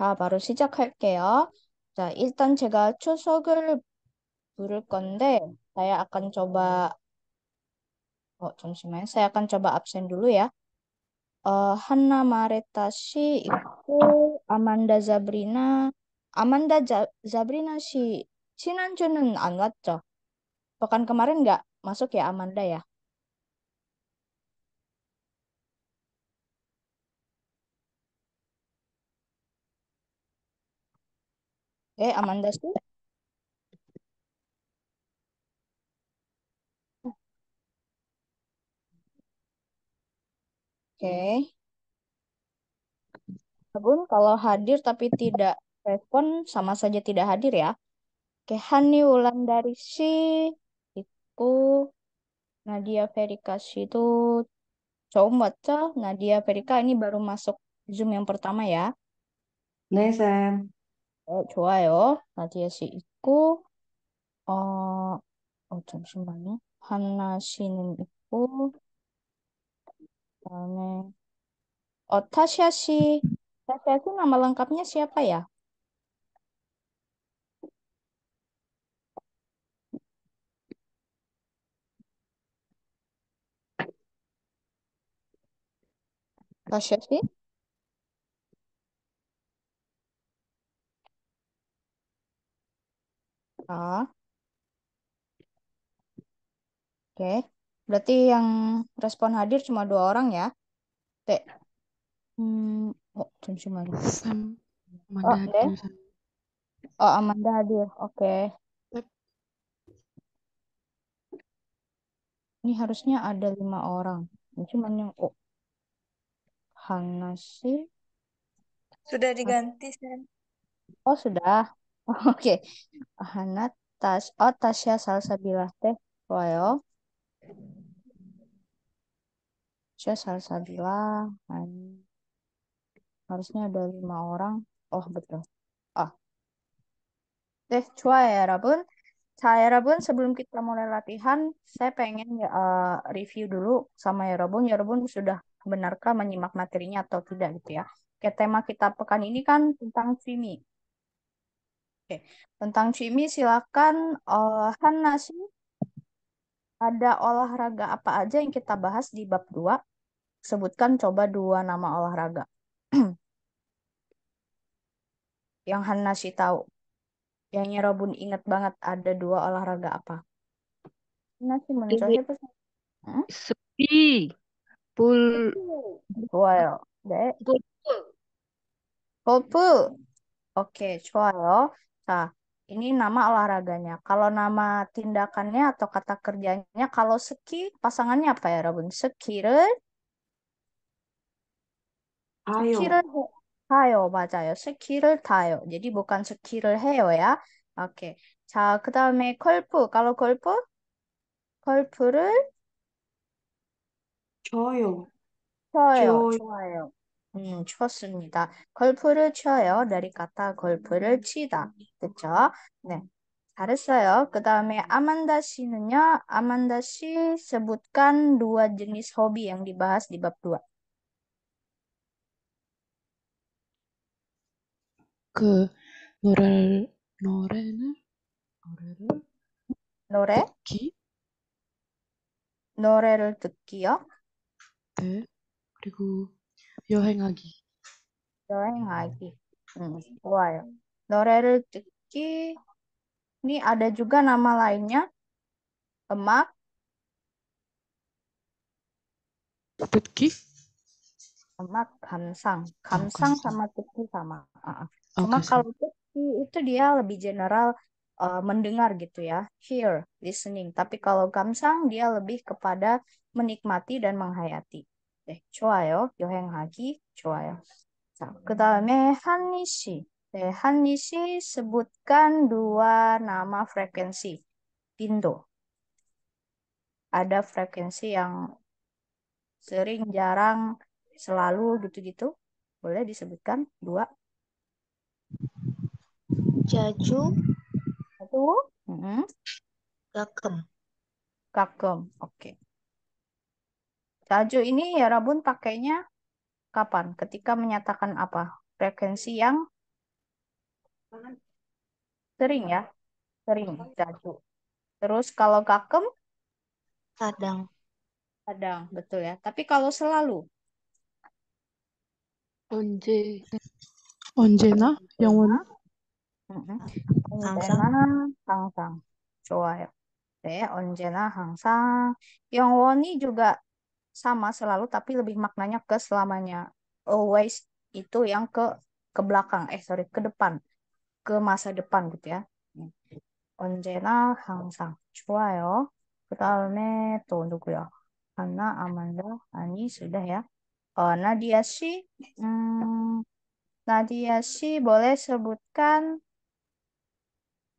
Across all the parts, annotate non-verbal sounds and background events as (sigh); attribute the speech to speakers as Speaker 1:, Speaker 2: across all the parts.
Speaker 1: 자, 바로 시작할게요. 자, 일단 제가 초석을 부를 건데, saya akan coba, oh, 잠시만요. Saya akan coba absen dulu ya. Uh, Hanna Mareta si 있고, 아만다 자브리나, 아만다 자, 자브리나 씨, 신한주는 왔죠? Pekan kemarin nggak masuk ya Amanda ya?
Speaker 2: Eh, Amanda sih?
Speaker 1: Oke. Okay. Agun, kalau hadir tapi tidak respon, sama saja tidak hadir ya. Oke, okay. Hani Wulandari sih itu Nadia Verika sih itu coba Nadia Verika ini baru masuk Zoom yang pertama ya. Nesan. 어, 좋아요. 라디엇이 있고, 어, 어, 잠시만요. 한나 씨는 있고, 그다음에, 어, 타시아 씨, 타시아 씨 nama lengkapnya siapa ya?
Speaker 3: Tasya
Speaker 2: sih?
Speaker 1: Oke. Oke. Berarti yang respon hadir cuma dua orang ya? T. Hmm. Oh, cuma dua. Amanda oh, hadir. Oh, Amanda hadir. Oke. Okay. Ini harusnya ada lima orang. Ini cuma yang oh. Hanasi. Sudah diganti, sen. Oh, sudah. (laughs) Oke. Okay. tas oh Tasya Salsabila teh wayo. Tasya Salsabila Han. harusnya ada lima orang. Oh betul. Ah. Teh cua ya Rabun. Saya Rabun sebelum kita mulai latihan, saya pengen uh, review dulu sama ya Rabun. Ya Rabun sudah benarkah menyimak materinya atau tidak gitu ya. Kayak tema kita pekan ini kan tentang Vimi. Oke. Tentang Cimi, silakan uh, eh, Hana sih. Ada olahraga apa aja yang kita bahas di bab 2? Sebutkan coba dua nama olahraga. (clears throat) yang Hana sih tahu. Yang Nyerobun ingat banget ada dua olahraga apa? Hana sih apa hmm? Sepi. Pul. Well, 네. oke oke okay, coba Nah, ini nama olahraganya. Kalau nama tindakannya atau kata kerjanya, kalau ski pasangannya apa ya, Robin? Sekire. Ayo. Tayo, baca ya, Sekire tayo. Jadi bukan sekire heo ya. Oke. Okay. 자, 그다음에 골프. Kalau 골프? 골프를 쳐요. 쳐요. 좋아요. 음, 좋습니다. 골프를 쳐요. 내리갔다 골프를 치다. 그쵸? 네. 잘했어요. 그 다음에 아만다 씨는요. 아만다 씨 sebutkan dua jenis hobi yang dibahas di bab 2.
Speaker 2: 그 노래를 노래는 노래를 노래? 듣기?
Speaker 1: 노래를 듣기요. 네. 그리고 여행하기. 여행하기. 음, 좋아요. 노래를 듣기. Ini ada juga nama lainnya. Emak. 듣기. Emak, 감상. 감상 감상 sama 듣기 sama. 아, -uh. 음악 okay, kalau 듣기 itu dia lebih general uh, mendengar gitu ya. Hear, listening. Tapi kalau 감상 dia lebih kepada menikmati dan menghayati. 네, 좋아요. 여행하기 좋아요. 자, 그 다음에 한니 씨. 네, 한니 씨 sebutkan dua nama frekuensi 빈도. Ada frekuensi yang sering, jarang, selalu gitu-gitu. Boleh disebutkan dua. Jaju. Satu. Mm -hmm. Gakem. Gakem, oke. Okay. Tajuk ini ya Rabun pakainya kapan? Ketika menyatakan apa? Frekuensi yang sering ya? Sering, tajuk. Terus kalau kakem? Kadang. Kadang, betul ya. Tapi kalau selalu? Onje.
Speaker 2: Onjena, yang mana?
Speaker 1: Onjena, sangsang. Coba ya. onjena, hangsang. Yang woni juga sama selalu tapi lebih maknanya ke selamanya always itu yang ke ke belakang eh sorry ke depan ke masa depan gitu ya onjena hangsang cuyo 그 다음에 또 ya amanda ani sudah ya oh Nadia sih hmm, Nadia sih boleh sebutkan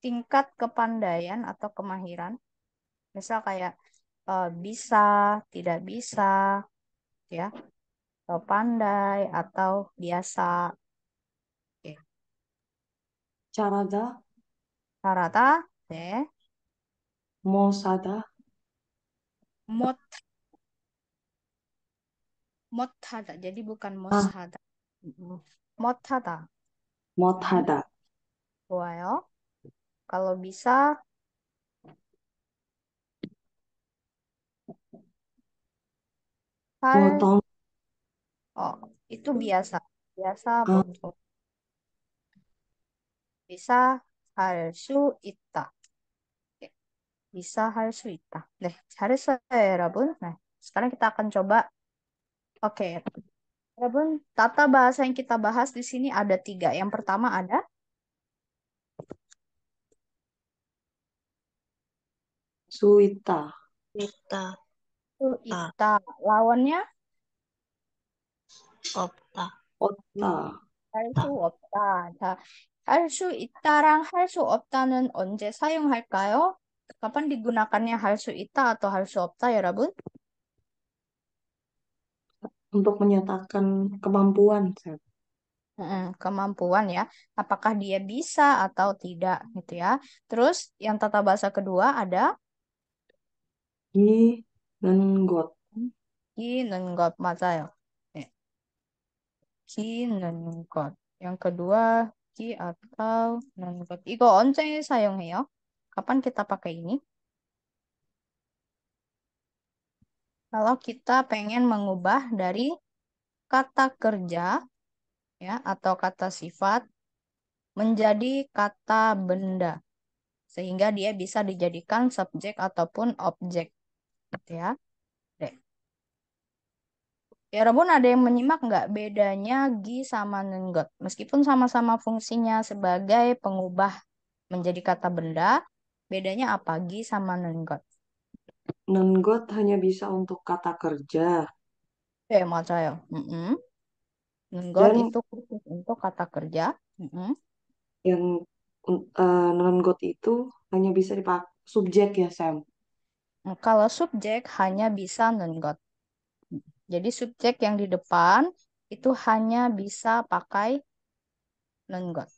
Speaker 1: tingkat kepandaian atau kemahiran misal kayak uh, bisa, tidak bisa, ya, atau pandai atau biasa. Oke. Carada. Carada, de. Mosada. Mot. Motada. Jadi bukan
Speaker 4: mosada. Ah. Motada. Motada.
Speaker 1: Wow. Kalau bisa, Hai. potong oh, itu biasa. Biasa oh, Bisa harsu ita. Bisa harsu ita. Nah, harus saya Rabun. Nah, sekarang kita akan coba. Oke. Rabun, tata bahasa yang kita bahas di sini ada tiga. Yang pertama ada suita. Suita. Ah. Ita. Lawannya?
Speaker 3: Opta. Opta.
Speaker 1: Halsu ah. opta. 없다. 자, 할수 있다랑 할수 없다는 hal 사용할까요? Kapan digunakannya hal ita atau hal opta ya, Rabun?
Speaker 4: Untuk menyatakan
Speaker 1: kemampuan. Hmm, kemampuan ya. Apakah dia bisa atau tidak gitu ya. Terus yang tata bahasa kedua ada?
Speaker 4: 는 것.
Speaker 1: 기는 것 맞아요. 네. 기는 것. Yang kedua, 기 atau 는 것. 이거 언제 사용해요? Kapan kita pakai ini? Kalau kita pengen mengubah dari kata kerja ya atau kata sifat menjadi kata benda sehingga dia bisa dijadikan subjek ataupun objek gitu ya. Ya Rabun ada yang menyimak nggak bedanya gi sama nenggot? Meskipun sama-sama fungsinya sebagai pengubah menjadi kata benda, bedanya apa gi sama nenggot?
Speaker 4: Nenggot hanya bisa untuk kata kerja. Eh, maca ya. Mm -mm.
Speaker 3: Nenggot itu
Speaker 4: khusus untuk kata kerja. Mm -mm. Yang uh, nenggot itu hanya bisa dipakai subjek ya, Sam? Nah, kalau
Speaker 1: subjek hanya bisa non got. Jadi subjek yang di depan itu hanya bisa pakai non got.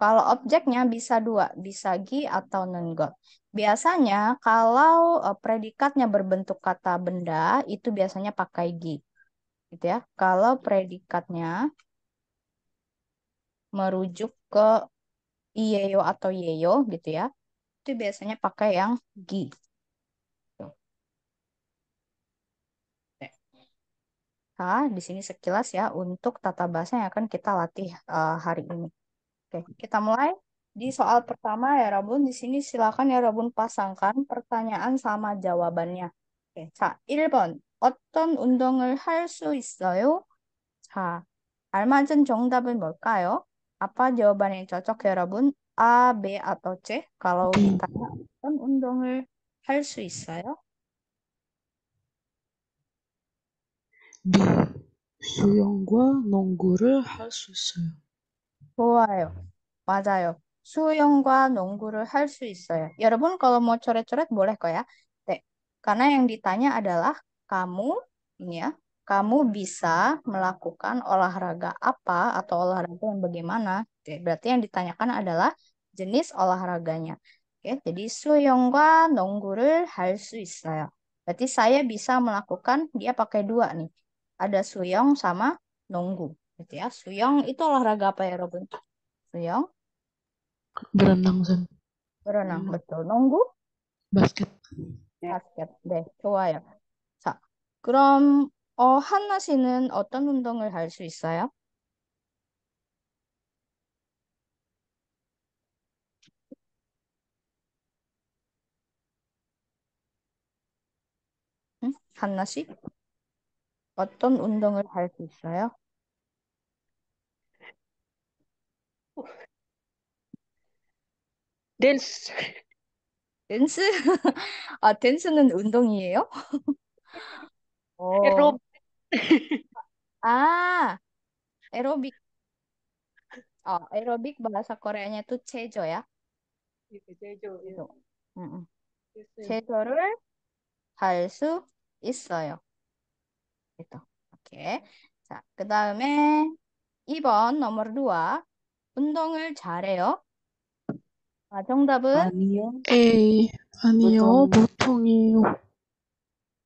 Speaker 1: Kalau objeknya bisa dua, bisa gi atau non got. Biasanya kalau eh, predikatnya berbentuk kata benda, itu biasanya pakai gi. Gitu ya. Kalau predikatnya merujuk ke iyo atau yeyo gitu ya itu biasanya pakai yang gi. Nah, di sini sekilas ya untuk tata bahasa yang akan kita latih uh, hari ini. Oke, kita mulai di soal pertama ya Rabun. Di sini silakan ya Rabun pasangkan pertanyaan sama jawabannya. Oke, sa, 1번. 어떤 운동을 할 수 있어요? 자, 알맞은 정답은 뭘까요? Apa jawaban yang cocok ya Rabun? A, B atau C? Kalau ditanya kan undang hal suisa ya.
Speaker 2: B. 수영과 농구를 할수 있어요.
Speaker 1: 좋아요. 맞아요. 수영과 농구를 할 ya. 있어요. 여러분 kalau mau coret-coret boleh kok ya. Karena yang ditanya adalah kamu ini ya, kamu bisa melakukan olahraga apa atau olahraga yang bagaimana. Berarti yang ditanyakan adalah jenis olahraganya. Oke, jadi suyongga nonggurul hal suisaya. Berarti saya bisa melakukan dia pakai dua nih. Ada suyong sama nonggu. Gitu ya. Suyong itu olahraga apa ya, Robin? Suyong? Berenang, Sen. Berenang, hmm. betul. Nonggu? Basket. Ya. Basket. Coba ya. Sa, 그럼 어, 한나 씨는 어떤 운동을 할 수 있어요? 한나 씨? 어떤 운동을 할 수 있어요? 댄스. 댄스? (laughs) 아, 댄스는 운동이에요? (laughs)
Speaker 3: 어. 에로.
Speaker 1: 아, 에로빅. 어, 에로빅 bahasa Koreanya itu 체조야.
Speaker 4: 이거 제조.
Speaker 1: 체조를 할수 있어요. itu. Oke. 자, 그다음에 2번 nomor 2. 운동을 잘해요? 아, 정답은 아니요. 에이, 아니요, 보통 보통이에요.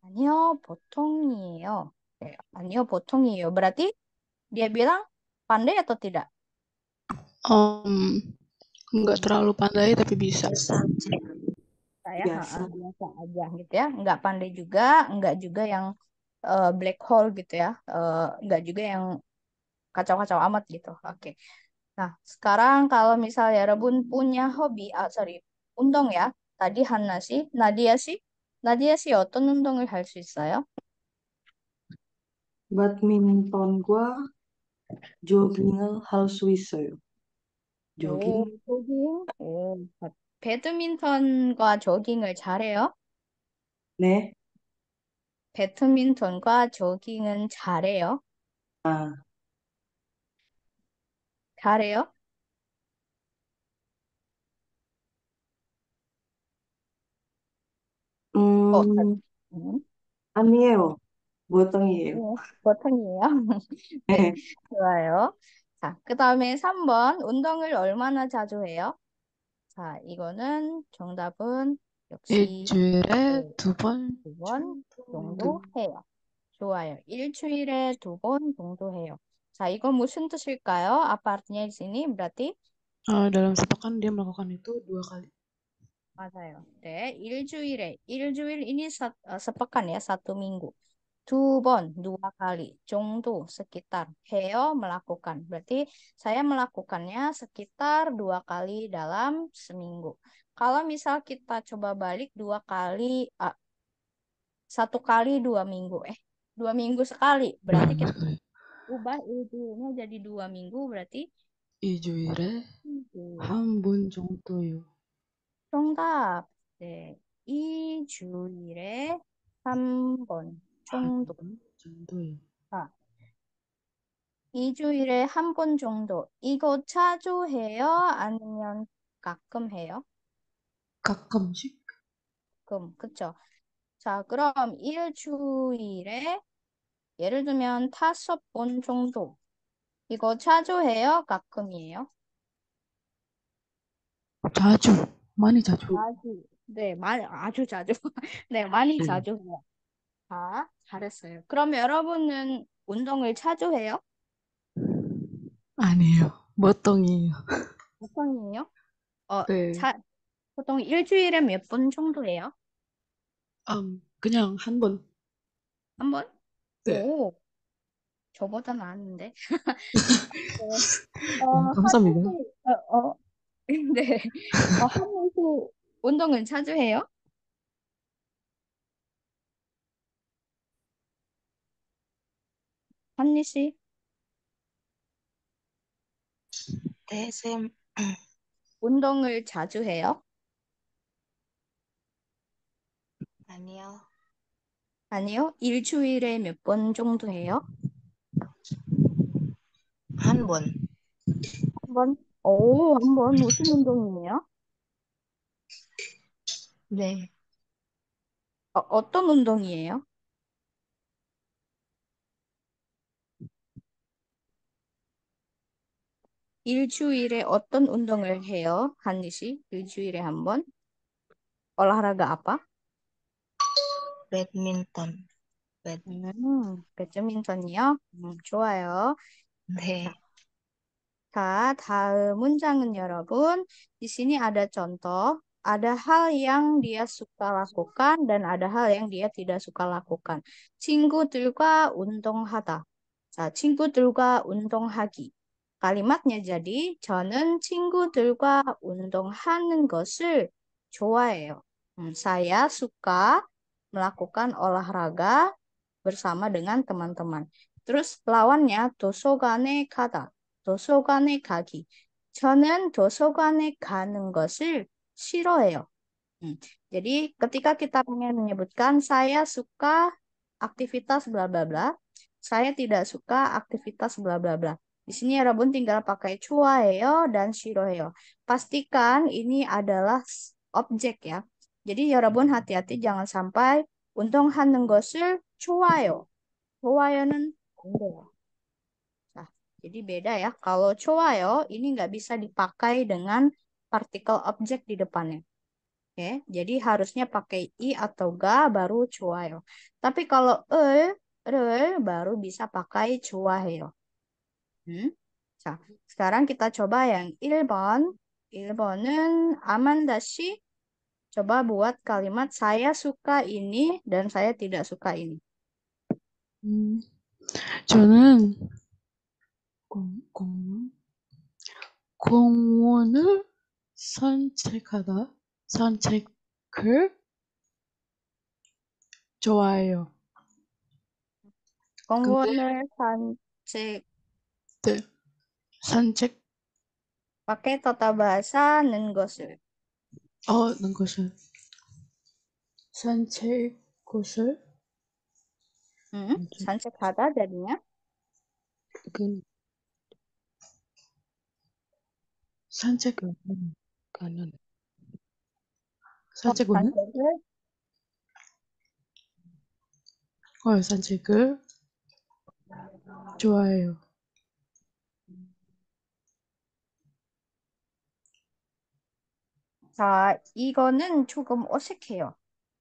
Speaker 1: 아니요, 보통이에요. 네, 아니요, 보통이에요. Berarti dia bilang pandai atau tidak?
Speaker 2: Um, nggak terlalu pandai tapi bisa. bisa.
Speaker 1: ya biasa, biasa aja gitu ya nggak pandai juga nggak juga yang uh, black hole gitu ya uh, nggak juga yang kacau-kacau amat gitu oke okay. nah sekarang kalau misalnya Rebun punya hobi ah, sorry untung ya tadi Hanna sih Nadia sih Nadia sih 어떤 운동을 할
Speaker 4: badminton badminton jogging jogging hal 수 jogging oh, jogging oh,
Speaker 1: 배드민턴과 조깅을 잘해요? 네. 배드민턴과 조깅은 잘해요? 아, 잘해요?
Speaker 4: 어, 음, 아니에요. 무엇이에요 네, 보통이에요. (laughs)
Speaker 1: 네, 네. 좋아요. 자, 그 다음에 3번. 운동을 얼마나 자주 해요? 자, 이거는 정답은 역시
Speaker 2: 일주일에 두 번,
Speaker 1: 두번 정도 해요. 좋아요. 일주일에 두번 정도 해요. 자, 이건 무슨 뜻일까요? Apa artinya di sini? Berarti 어, dalam sepekan dia melakukan itu dua kali. 맞아요. 네, 일주일에 일주일 ini 사, 어, sepekan ya, satu minggu. 두번 dua kali 정도 sekitar 해요 melakukan berarti saya melakukannya sekitar dua kali dalam seminggu kalau misal kita coba balik dua kali uh, satu kali dua minggu eh dua minggu sekali berarti iya, kita iya. ubah itu ujungnya jadi dua minggu berarti
Speaker 2: ijuire hambun 정도요 정답
Speaker 1: ijuire 이주일에 한번 정도. 정도요. 아, 2주일에 한 번 정도. 이거 자주 해요? 아니면 가끔 해요? 가끔씩? 가끔, 그쵸? 자, 그럼 일주일에 예를 들면 다섯 번 정도. 이거 자주 해요? 가끔이에요?
Speaker 2: 자주. 많이 자주.
Speaker 1: 자주. 네, 많 아주 자주. (laughs) 네, 많이 음. 자주 해요. 아, 잘했어요. 그럼 여러분은 운동을 자주 해요?
Speaker 2: 아니에요. 멋덩이에요.
Speaker 1: 몇 번이에요? 어, 네. 자, 보통 일주일에 몇 번 정도 해요? 음, 그냥 한 번. 한 번? 네. 오, 저보다 나았는데 어, 감사합니다. 하민수, 어, 어, 음, 어, 어. (laughs) 네. 어, 하민수 운동은 자주 해요? 언니 씨. 네, 쌤. 운동을 자주 해요? 아니요. 아니요. 일주일에 몇 번 정도 해요? 한 번. 한 번? 오, 한번 무슨 운동이에요? 네. 어, 어떤 운동이에요? 일주일에 어떤 운동을 해요? 한니 씨, 일주일에 한 번? 올라라가 apa? 배드민턴. 배드. 음, 배드민턴이요? 음, 좋아요. 네. 자, 다음 문장은 여러분, di sini ada contoh, ada hal yang dia suka lakukan dan ada hal yang dia tidak suka lakukan. 친구들과 운동하다. 자, 친구들과 운동하기. Kalimatnya jadi 저는 친구들과 운동하는 것을 좋아해요. Hmm, saya suka melakukan olahraga bersama dengan teman-teman. Terus lawannya 도서관에 가다. 도서관에 가기. 저는 도서관에 가는 것을 싫어해요. Hmm. Jadi ketika kita pengen menyebutkan saya suka aktivitas bla bla bla, saya tidak suka aktivitas bla bla bla. Di sini ya, Rabun tinggal pakai chuaeo dan shiroheo. Pastikan ini adalah objek ya. Jadi ya Rabun hmm. hati-hati jangan sampai untung 하는 것을 좋아요. 좋아요는 nen nah, jadi beda ya. Kalau cuayo ini nggak bisa dipakai dengan partikel objek di depannya. Oke, jadi harusnya pakai i atau ga baru cuayo Tapi kalau e, re baru bisa pakai cuayo Hmm. 자, sekarang kita coba yang 1번. 1번은 아만다 씨 coba buat kalimat saya suka ini dan saya tidak suka ini. 음, hmm.
Speaker 2: 저는 공원을 산책하다, 산책을 좋아해요. 공원을
Speaker 1: 근데... 산책 네. 산책. pakai t 는 것을. 어, 는 것을. 산책 곳을. 응? 산책. 하다 j a
Speaker 2: 그 산책 가는 가는 산책 오는 산 어, 산책을
Speaker 1: 좋아해요. 자, 이거는 조금 어색해요.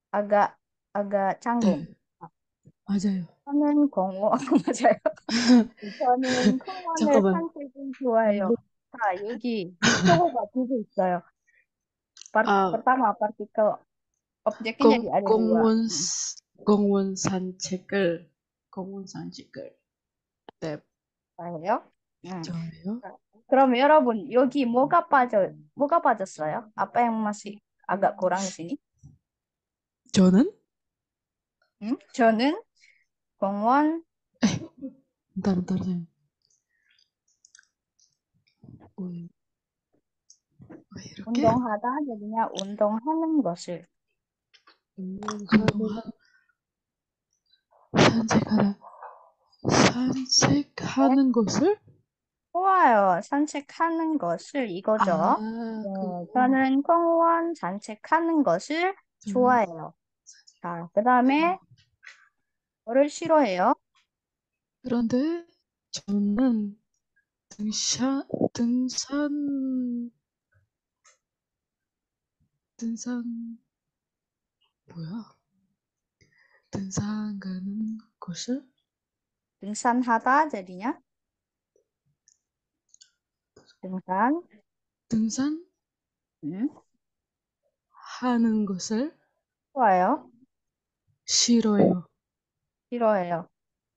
Speaker 1: 아가, 아가 장군. 네, 맞아요. 저는 공원, (laughs)
Speaker 3: 맞아요.
Speaker 1: 저는 공원을 (laughs) 산책이 좋아요. 네. 자, 여기 초가두개 있어요. p a 아, pertama, p
Speaker 3: 공, 원
Speaker 2: 공원 산책을, 공원 산책을
Speaker 1: 네, Tahu 좋아요. 음. 그럼 여러분 여기 음. 뭐가 빠져 뭐가 빠졌어요? 아빠 양맛이 아까 고랑이 저는? 응? 저는 공원.
Speaker 3: (laughs)
Speaker 2: 따로 따로 생. 아, 운동하다 하게 그냥 운동하는 것을. 운동하다.
Speaker 3: 산책하다.
Speaker 1: 산책하는 것을? 좋아요. 산책하는 것을 이거죠. 아,
Speaker 3: 어,
Speaker 1: 저는 공원 산책하는 것을 음. 좋아해요. 자, 그 다음에 음. 뭐를 싫어해요?
Speaker 2: 그런데 저는 등산, 등산, 등산,
Speaker 1: 뭐야? 등산 가는 것을 등산하다 들이냐? 등산, 등산 응 하는 것을
Speaker 2: 좋아요. 싫어요.
Speaker 1: 싫어해요.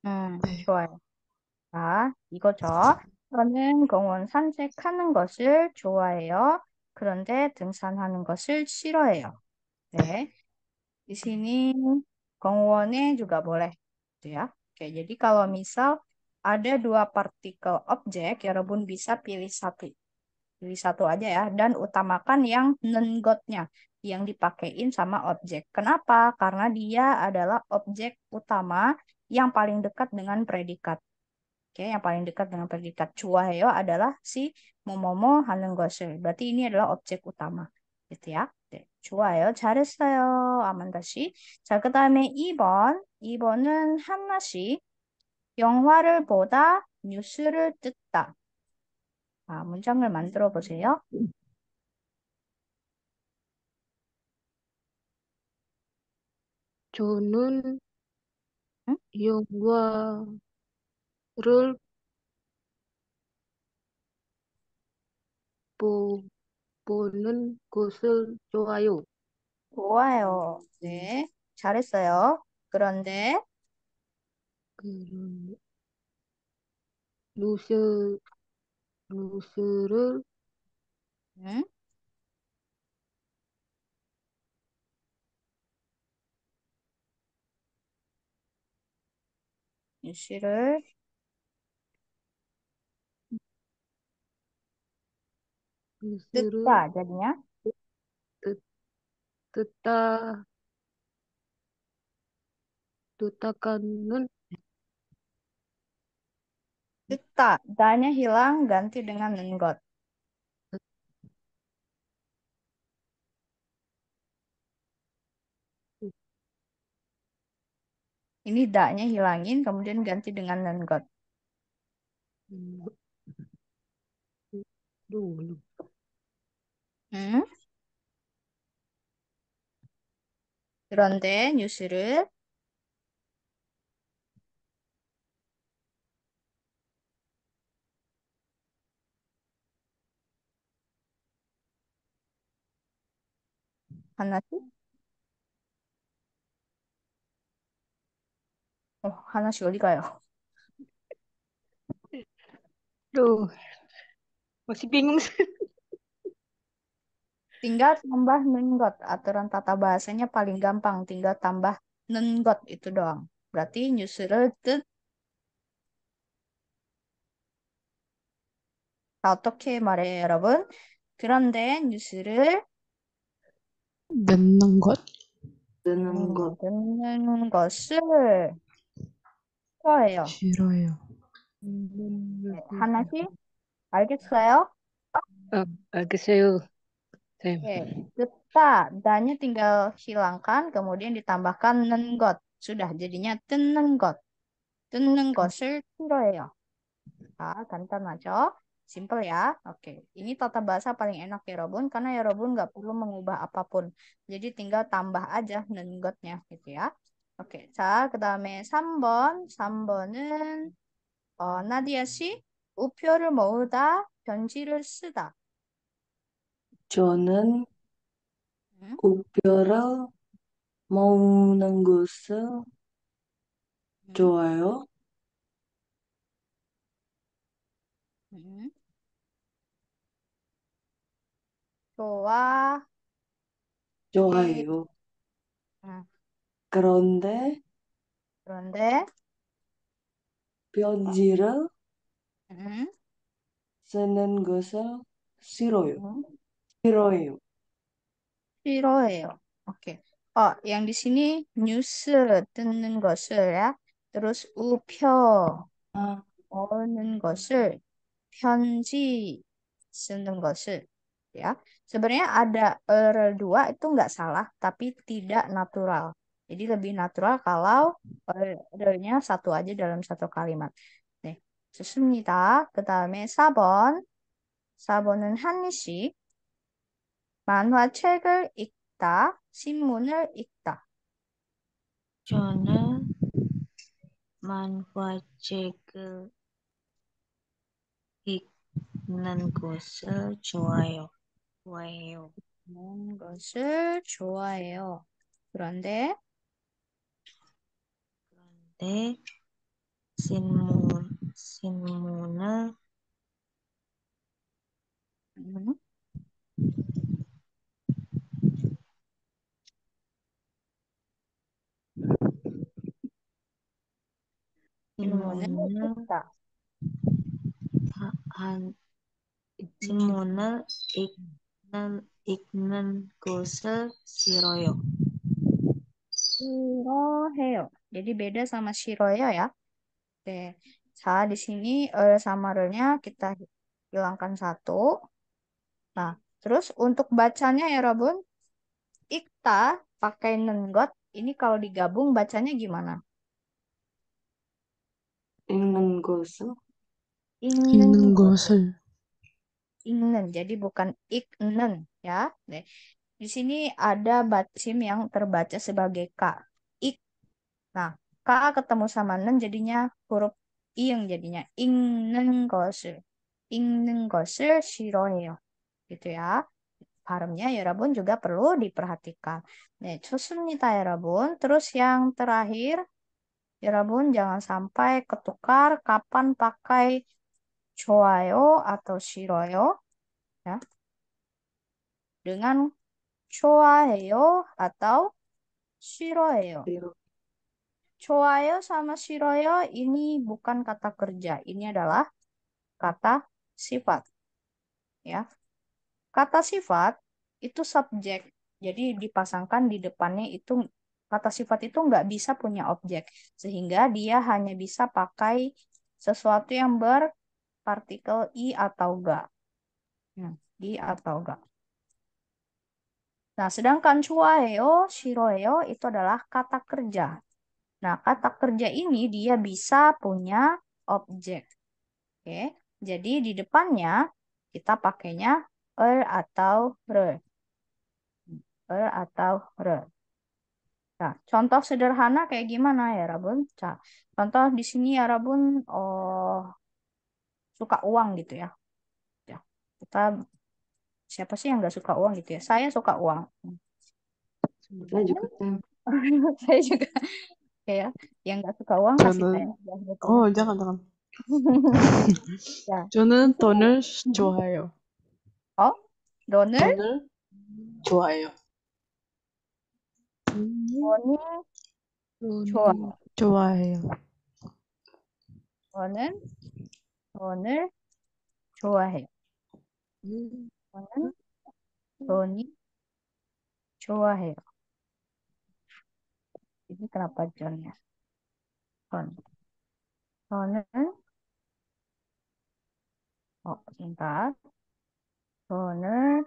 Speaker 1: 응 네. 좋아요. 자, 이거죠. 저는 공원 산책하는 것을 좋아해요. 그런데 등산하는 것을 싫어해요. 네. 이 i s 공원에 juga boleh. Gitu ya. ada dua partikel objek, ya Robun bisa pilih satu. Pilih satu aja ya, dan utamakan yang non yang dipakein sama objek. Kenapa? Karena dia adalah objek utama yang paling dekat dengan predikat. Oke, yang paling dekat dengan predikat cuahyo adalah si momomo hanenggose. Berarti ini adalah objek utama. Gitu ya. 네, 좋아요. 잘했어요. 아만다 씨. 자, 그 다음에 2번. 2번은 영화를 보다, 뉴스를 듣다. 아, 문장을 만들어 보세요.
Speaker 2: 저는 응? 영화를
Speaker 1: 보, 보는 것을 좋아요. 좋아요. 네, 잘했어요. 그런데 Loser. Loser.
Speaker 3: Hmm? Loser.
Speaker 2: Loser. Tetap jadinya. Tetap.
Speaker 1: Tetap kanun. Dita, danya hilang ganti dengan nenggot. Ini daknya hilangin, kemudian ganti dengan nenggot. Dulu. Hmm? 그런데 話お話を理解を。Duh, masih bingung sih. Tinggal tambah nenggot, aturan tata bahasanya paling gampang. Tinggal tambah nenggot itu doang. Berarti nyusurated 어떻게 말해, 여러분? 그런데 뉴스를
Speaker 2: 듣는 것,
Speaker 1: 듣는 것 듣는 것을 싫어해요. 싫어요.
Speaker 2: 네, 하나씩
Speaker 1: 알겠어요?
Speaker 2: Ah, alqueceu. Oke, Tem.
Speaker 1: Kita danya tinggal hilangkan, kemudian ditambahkan nenggot. Sudah jadinya tenenggot. Tenenggot Tenenggot을 싫어해요. 자, macam. Simple ya. Oke. Ini tata bahasa paling enak ya Robun karena ya Robun nggak perlu mengubah apapun. Jadi tinggal tambah aja nenggotnya gitu ya. Oke, 자, 그 다음에 3번. 3번은, 어, 나디아 씨, 우표를 모으다, 편지를 쓰다.
Speaker 4: 저는 응? 우표를 모으는
Speaker 2: 좋아.
Speaker 4: 이, 좋아요. 응. 그런데 그런데, 편지를 응? 쓰는 것을 싫어요. 응? 싫어요. 싫어해요. 오케이. 어,
Speaker 1: yang 뉴스 듣는 것을 야. t e 우표 아, 오는 것을 편지 쓰는 것을 야. Sebenarnya ada eh, R 2 itu nggak salah, tapi tidak natural. Jadi lebih natural kalau ordernya eh, satu aja dalam satu kalimat. Nih, sesungguhnya 그 다음에 4 Hanisi, 4번은 한희 씨. 만화책을 읽다, 신문을 읽다.
Speaker 4: 저는 만화책을 읽는 것을 좋아요.
Speaker 1: 좋아해요. 그런 것을 좋아해요. 그런데 그런데 신문 신문을
Speaker 2: 음?
Speaker 5: 신문을
Speaker 3: 읽다.
Speaker 4: 한 신문을 읽 ignan gose siroyo.
Speaker 1: Siroheo. Jadi beda sama siroyo ya. Oke. saya di sini uh, eh, sama kita hilangkan satu. Nah, terus untuk bacanya ya Robun, ikta pakai nenggot, ini kalau digabung bacanya gimana? ingin gosel. ingin gosel ingnen Jadi bukan iknen ya. Di sini ada batim yang terbaca sebagai k. Ik. Nah, k ketemu sama nen jadinya huruf i yang jadinya ingnen 것을 ingnen 것을 싫어해요. gitu ya. ya 여러분 juga perlu diperhatikan. Nih, 네, ya 여러분. Terus yang terakhir, 여러분 ya jangan sampai ketukar kapan pakai 좋아요 atau 싫어요 ya dengan 좋아해요 atau 싫어해요. 좋아요 sama 싫어요 ini bukan kata kerja, ini adalah kata sifat. Ya. Kata sifat itu subjek. Jadi dipasangkan di depannya itu kata sifat itu nggak bisa punya objek sehingga dia hanya bisa pakai sesuatu yang ber partikel I atau ga. Ya, I atau ga. Nah, sedangkan chuaeo, shiroeo itu adalah kata kerja. Nah, kata kerja ini dia bisa punya objek. Oke, jadi di depannya kita pakainya er atau re. Er atau re. Nah, contoh sederhana kayak gimana ya, Rabun? Nah, contoh di sini ya, Rabun, oh, suka uang gitu ya. Ya, kita siapa sih yang nggak suka uang gitu ya? Saya suka uang. Saya juga. (laughs) saya juga. ya, yang nggak suka uang pasti saya. Oh, jangan jangan. (laughs) ya,
Speaker 2: 저는 돈을 좋아해요. Oh, 너는? 돈을 좋아해요. 돈을 좋아. 좋아해요. 저는 돈을 좋아해요. 음.
Speaker 4: 저는 돈이 좋아해요. 이게 kenapa Johnnya? John. 저는 어, 그러니까
Speaker 2: 저는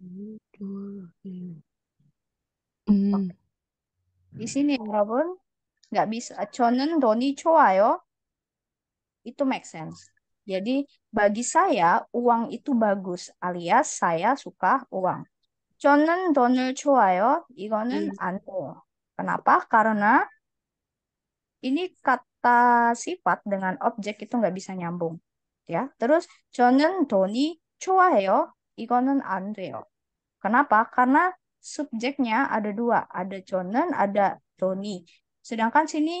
Speaker 2: 음. 음.
Speaker 1: 이 sini 여러분 nggak bisa chonen doni choayo itu make sense jadi bagi saya uang itu bagus alias saya suka uang chonen don을 좋아요 이거는 hmm. 안 kenapa karena ini kata sifat dengan objek itu nggak bisa nyambung ya terus chonen doni 좋아해요 이거는 안 돼요 kenapa karena subjeknya ada dua, ada chonen, ada Tony Sedangkan sini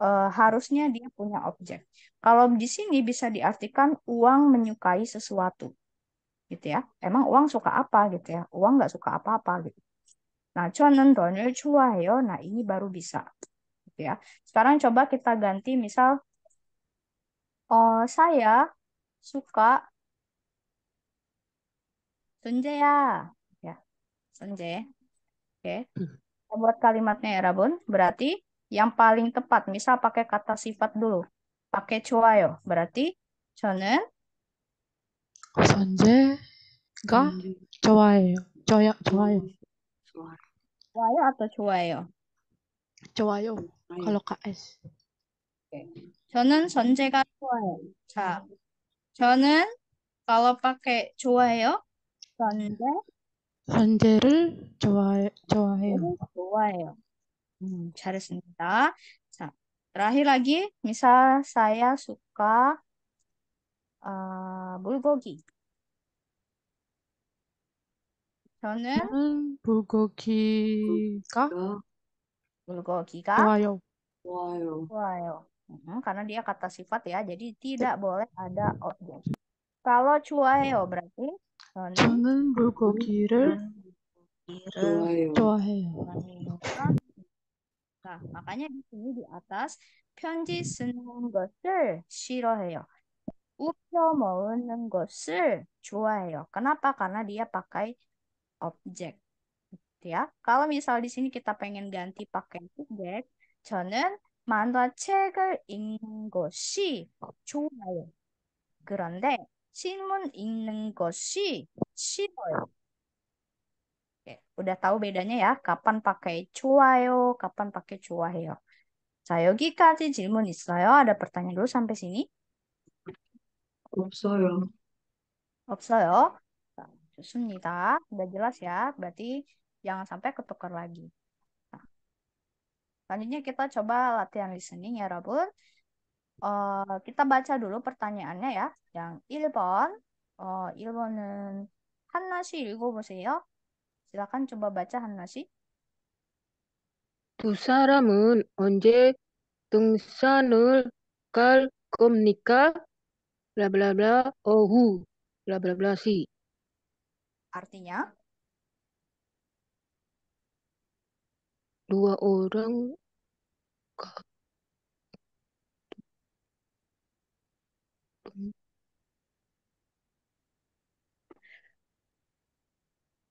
Speaker 1: e, harusnya dia punya objek. Kalau di sini bisa diartikan uang menyukai sesuatu. Gitu ya. Emang uang suka apa gitu ya. Uang nggak suka apa-apa gitu. Nah, cuanen cua cuayo. Nah, ini baru bisa. Gitu ya. Sekarang coba kita ganti misal oh, saya suka Sunjaya. Ya. ya Sunjaya. Oke. Okay. Hmm. Kita buat kalimatnya ya, Rabun. Berarti yang paling tepat, misal pakai kata sifat dulu. Pakai 좋아요. Berarti 저는
Speaker 2: 선재가 좋아해요.
Speaker 1: 좋아요. 좋아요. 좋아요 atau 좋아요? 좋아요. Kalau KS. Okay. 저는 선재가 좋아요. 자, 저는 kalau pakai 좋아요, 선재
Speaker 2: 번제를 좋아해, 좋아해요.
Speaker 1: 좋아해요. 음, 잘했습니다. 자, terakhir lagi, misal saya suka uh, bulgogi. 저는 저는
Speaker 2: 불고기가 bulgogi가 좋아요.
Speaker 1: 좋아요. 좋아요. 음, karena dia kata sifat ya, jadi tidak boleh ada objek. Kalau cuayo berarti 저는 저는 물고기를 일을 좋아요. 좋아해요. 좋아해요. 자, makanya di sini di atas 편지 쓰는 것을 싫어해요. 우표 모으는 것을 좋아해요. Kenapa? Karena dia pakai objek. Gitu ya. Kalau misal di sini kita pengen ganti pakai subjek, 저는 만화책을 읽는 것이 좋아요. 그런데 신문 읽는 것이 싫어요. Oke, udah tahu bedanya ya. Kapan pakai 좋아요, kapan pakai 좋아해요. 자, 여기까지 질문 있어요. Ada pertanyaan dulu sampai sini?
Speaker 4: 없어요.
Speaker 1: 없어요. 자, 좋습니다. Udah jelas ya. Berarti jangan sampai ketukar lagi. Nah, selanjutnya kita coba latihan listening ya, Robert. Eh, kita baca dulu pertanyaannya ya. Yang 1번. 어, 1번은 한나씨 읽어보세요. silakan coba baca 한나씨.
Speaker 2: 두 사람은 언제 등산을 갈 겁니까? 블라블라블라 bla 블라블라블라 시. Artinya? Dua orang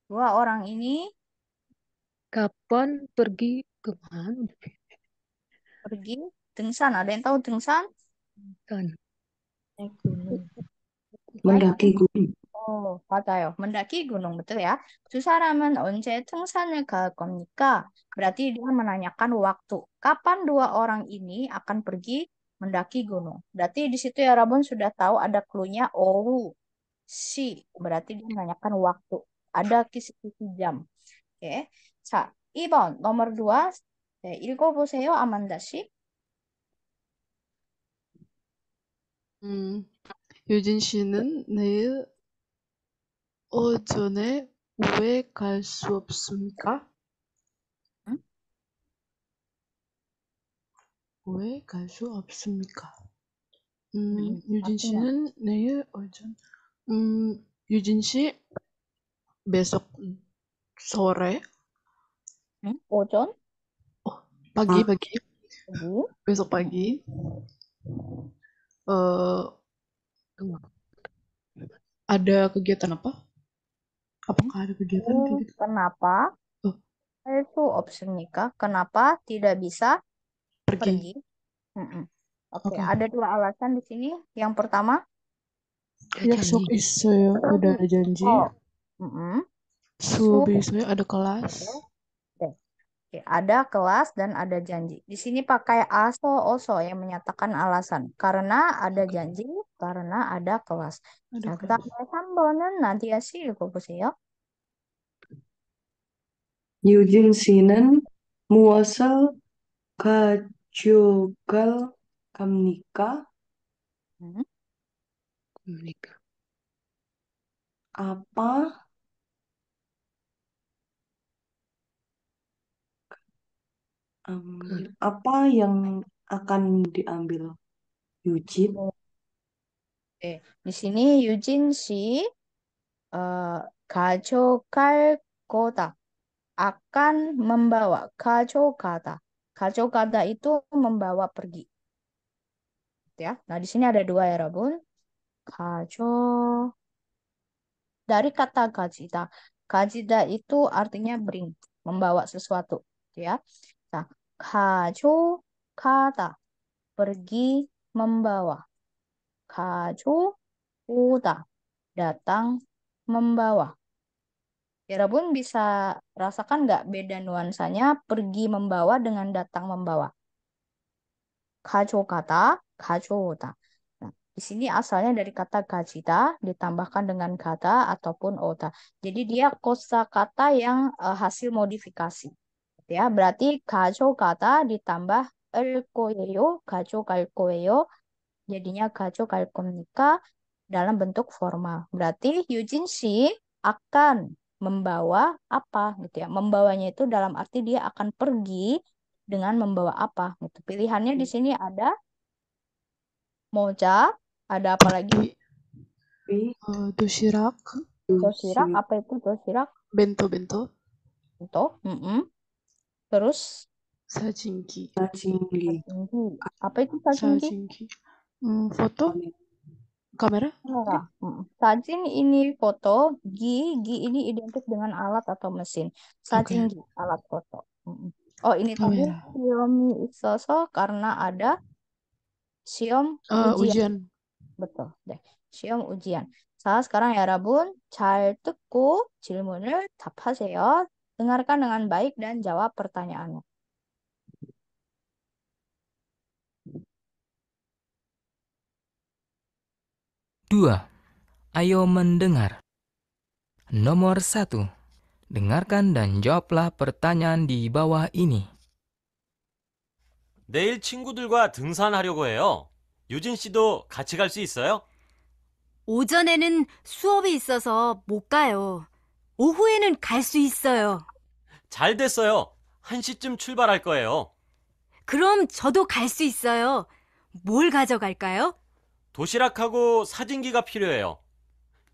Speaker 2: Dua
Speaker 1: orang ini kapan pergi kemana? Pergi Tengsan Ada yang tahu Tengsan Bukan.
Speaker 3: Mendaki gunung.
Speaker 1: Oh, 맞아요. Ya. mendaki gunung betul ya. 두 사람은 언제 등산을 갈 겁니까? Berarti dia menanyakan waktu. Kapan dua orang ini akan pergi mendaki gunung? Berarti di situ ya Rabun sudah tahu ada klunya oh si. Berarti dia menanyakan waktu. ada kisi-kisi jam. 예. 자, 2번 nomor 2. 네, 읽어 보세요. 아만다 씨. 음.
Speaker 2: 유진 씨는 내일 오전에 왜 갈 수 없습니까? 응? 왜갈수 없습니까? 음, 음 유진 씨는 내일 오전 음, 유진 씨 besok sore hmm? Ocon? Oh, oh pagi ah. pagi hmm? besok pagi uh,
Speaker 1: ada kegiatan apa apakah ada kegiatan, hmm, kegiatan? kenapa oh. itu opsi nikah kenapa tidak bisa pergi, pergi? Hmm, oke, okay, okay. ada dua alasan di sini. Yang pertama,
Speaker 2: besok is uh, ya, udah ada janji. Oh, Mm-hmm. Sup,
Speaker 1: biasanya ada kelas. Oke. Oke, ada kelas dan ada janji. Di sini pakai aso oso yang menyatakan alasan. Karena ada janji, karena ada kelas. Ada nah, kita pakai sambonan nanti ya sih, ya.
Speaker 4: Yujin Sinen muasal kajogal kamnika. Hmm. Kamnika. Apa Um, Apa yang akan diambil Yujin?
Speaker 3: Oke,
Speaker 1: di sini Yujin sih eh, kacau 가져갈 akan membawa kata. kacau Kacau kata itu membawa pergi. Gitu ya. Nah, di sini ada dua ya, Rabun. Kacau dari kata kajida. Kajida itu artinya bring, membawa sesuatu, gitu ya. 가죠 kata pergi membawa. 가죠 오다 datang membawa. pun ya, bisa rasakan nggak beda nuansanya pergi membawa dengan datang membawa. Kajo kata, kajo ota. Nah, di sini asalnya dari kata gajita ditambahkan dengan kata ataupun ota. Jadi dia kosa kata yang eh, hasil modifikasi ya berarti kata ditambah koyo kacau 가져갈 jadinya 가져갈 겁니까 dalam bentuk formal berarti Yujin si akan membawa apa gitu ya membawanya itu dalam arti dia akan pergi dengan membawa apa gitu pilihannya di sini ada moja ada apa lagi uh, eh, dosirak dosirak apa itu dosirak bento
Speaker 2: bento bento mm -mm. Terus Sajinki. Sajinki.
Speaker 1: Ah, Apa itu sajinki? sajinki? Hmm, foto? Kamera? Kamera. Hmm. Sajin ini foto, gi, gi ini identik dengan alat atau mesin. Sajinki, okay. alat foto. Hmm. Oh, ini oh, tadi yeah. Xiaomi Isoso karena ada Siom uh, eh, ujian. ujian. Betul deh. Siom ujian. 자, sekarang 여러분 잘 듣고 질문을 답하세요. Dengarkan dengan baik dan jawab p e r t a n y a a n n y
Speaker 6: Dua, ayo mendengar. Nomor satu, dengarkan dan jawablah pertanyaan di bawah ini.
Speaker 5: 내일 친구들과 등산하려고 해요. 유진 씨도 같이 갈 수 있어요?
Speaker 7: 오전에는 수업이 있어서 못 가요. 오후에는 갈 수 있어요.
Speaker 5: 잘 됐어요. 1시쯤 출발할 거예요.
Speaker 7: 그럼 저도 갈 수 있어요. 뭘 가져갈까요?
Speaker 5: 도시락하고 사진기가 필요해요.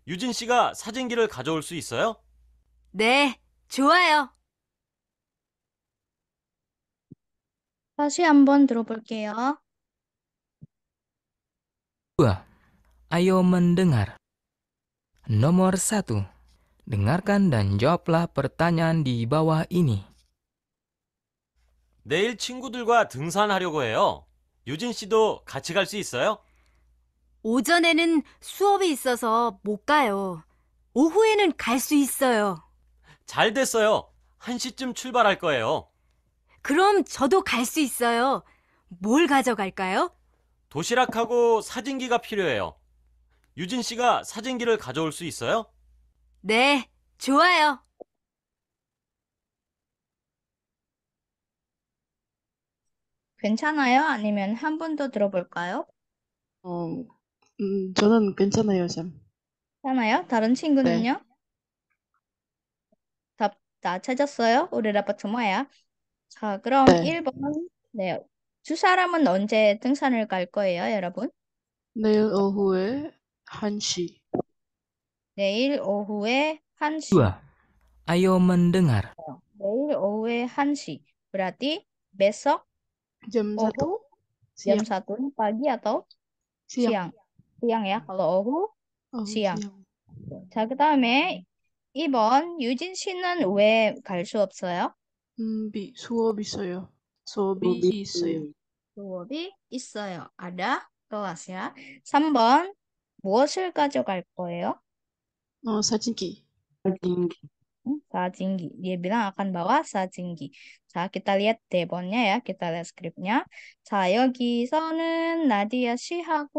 Speaker 5: 유진 씨가 사진기를 가져올 수 있어요?
Speaker 1: 네, 좋아요. 다시 한번 들어볼게요.
Speaker 6: Dua, ayo mendengar. Nomor s Dengarkan dan jawablah pertanyaan di bawah ini.
Speaker 5: 내일 친구들과 등산하려고 해요. 유진 씨도 같이 갈 수 있어요?
Speaker 6: 오전에는
Speaker 7: 수업이 있어서 못 가요. 오후에는 갈 수 있어요.
Speaker 5: 잘 됐어요. 1시쯤 출발할 거예요. 그럼 저도 갈 수 있어요. 뭘 가져갈까요? 도시락하고 사진기가 필요해요. 유진 씨가 사진기를 가져올 수 있어요?
Speaker 7: 네, 좋아요.
Speaker 1: 괜찮아요? 아니면 한 번 더 들어볼까요? 어, 음, 저는
Speaker 2: 괜찮아요, 쌤.
Speaker 1: 괜찮아요? 다른 친구는요? 네. 답다 찾았어요? 우리 라파트 뭐야? 자, 그럼 네. 1번. 네. 두 사람은 언제 등산을 갈 거예요, 여러분? 내일 오후에 1시. 내일 오후에 1시.
Speaker 6: Dua. Ayo mendengar.
Speaker 1: 내일 오후에 1시. Berarti besok Jam Oh. 1 jam siang. 1 pagi atau siang. siang ya. Kalau 오후 어, 시양. 자, 그다음에 2번 유진 씨는 왜 갈 수 없어요? 음, 비, 수업 있어요. 수업이 있어요. 수업이 있어요. ada kelas ya. 3번 무엇을 가져갈 거예요? Oh, tinggi, Sajingki. tinggi. Hmm, Dia bilang akan bawa tinggi. Nah, kita lihat deponnya ya. Kita lihat skripnya. Saya kisahnya Nadia Shihaku.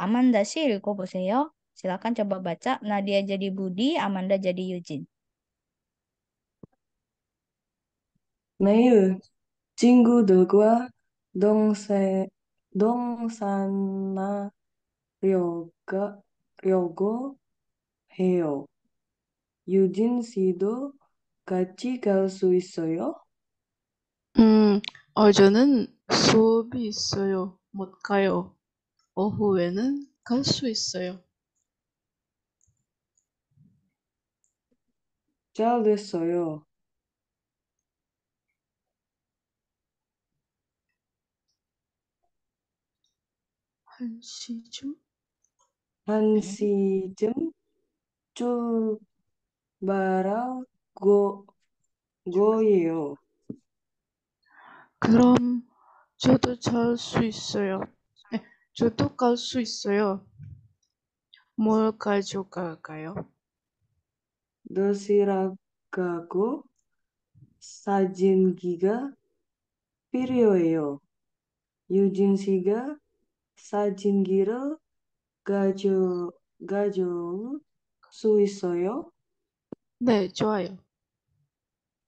Speaker 1: Amanda Shiriko, boseyo. Silakan coba baca. Nadia jadi Budi, Amanda jadi Yujin.
Speaker 4: Neil, cinggu gua dong se dong sana yoga yogo 해요. 유진 씨도 같이 갈 수 있어요? 음, 어제는
Speaker 2: 수업이 있어요. 못 가요. 오후에는 갈 수
Speaker 4: 있어요. 잘 됐어요. 한 시쯤? 한 시쯤 출발하고 거예요. 그럼
Speaker 2: 저도 잘수 있어요. 네, 저도 갈 수 있어요.
Speaker 4: 뭘 가져갈까요? 도시락하고 사진기가 필요해요. 유진 씨가 사진기를 가져 가져 수 있어요?
Speaker 1: 네, 좋아요.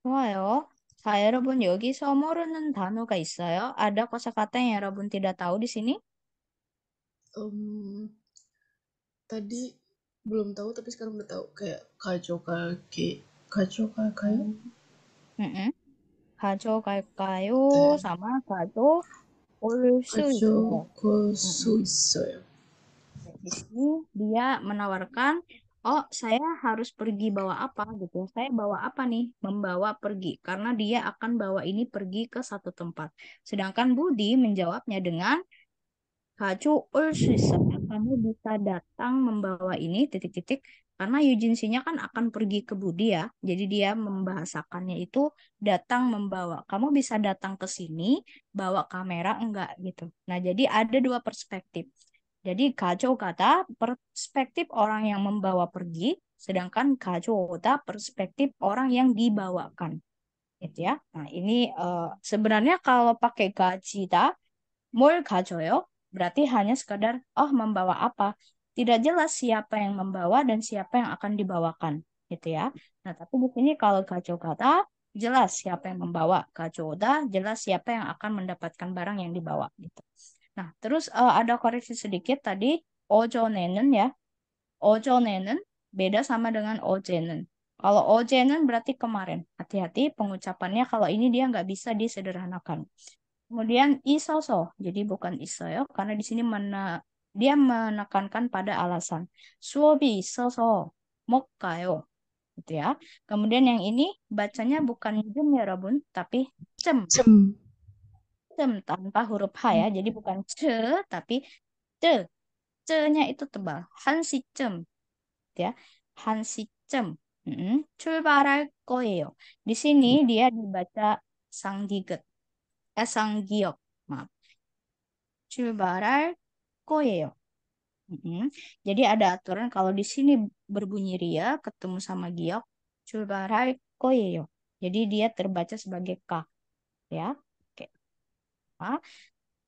Speaker 1: 좋아요. 자, 여러분 여기서 모르는 단어가 있어요? Ada kosakata yang 여러분 tidak tahu di sini? Um,
Speaker 2: tadi belum tahu tapi sekarang udah tahu kayak kajokake, kajokayo.
Speaker 1: Mm -hmm. 가져갈까요? 네. sama 가져 올수 있어요.
Speaker 2: 가져갈 수
Speaker 1: Di sini dia menawarkan oh saya harus pergi bawa apa gitu saya bawa apa nih membawa pergi karena dia akan bawa ini pergi ke satu tempat sedangkan Budi menjawabnya dengan kacu ulsisa kamu bisa datang membawa ini titik-titik karena Yujinsinya kan akan pergi ke Budi ya jadi dia membahasakannya itu datang membawa kamu bisa datang ke sini bawa kamera enggak gitu nah jadi ada dua perspektif jadi kacau kata perspektif orang yang membawa pergi, sedangkan kacau kata perspektif orang yang dibawakan. Gitu ya. Nah, ini uh, sebenarnya kalau pakai kacita, mul kacoyo berarti hanya sekadar oh membawa apa. Tidak jelas siapa yang membawa dan siapa yang akan dibawakan, gitu ya. Nah, tapi di kalau kacau kata jelas siapa yang membawa kata jelas siapa yang akan mendapatkan barang yang dibawa gitu. Nah, terus uh, ada koreksi sedikit tadi ojo nenen ya. ojo nenen beda sama dengan ojenen. Kalau ojenen berarti kemarin. Hati-hati pengucapannya kalau ini dia nggak bisa disederhanakan. Kemudian isoso, jadi bukan iso ya, karena di sini mana dia menekankan pada alasan. Suobi isoso mokkayo. Gitu ya. Kemudian yang ini bacanya bukan jem ya Rabun, tapi cem. Cem tem tanpa huruf H ya. Jadi hmm. bukan c, tapi c, c nya itu tebal. 한시 cem Ya. Han si cem. -hmm. Di sini hmm. dia dibaca diget Eh, giok Maaf. 출발할 거예요. Mm Jadi ada aturan kalau di sini berbunyi ria ketemu sama giok, 출발할 거예요. Jadi dia terbaca sebagai k. Ya apa.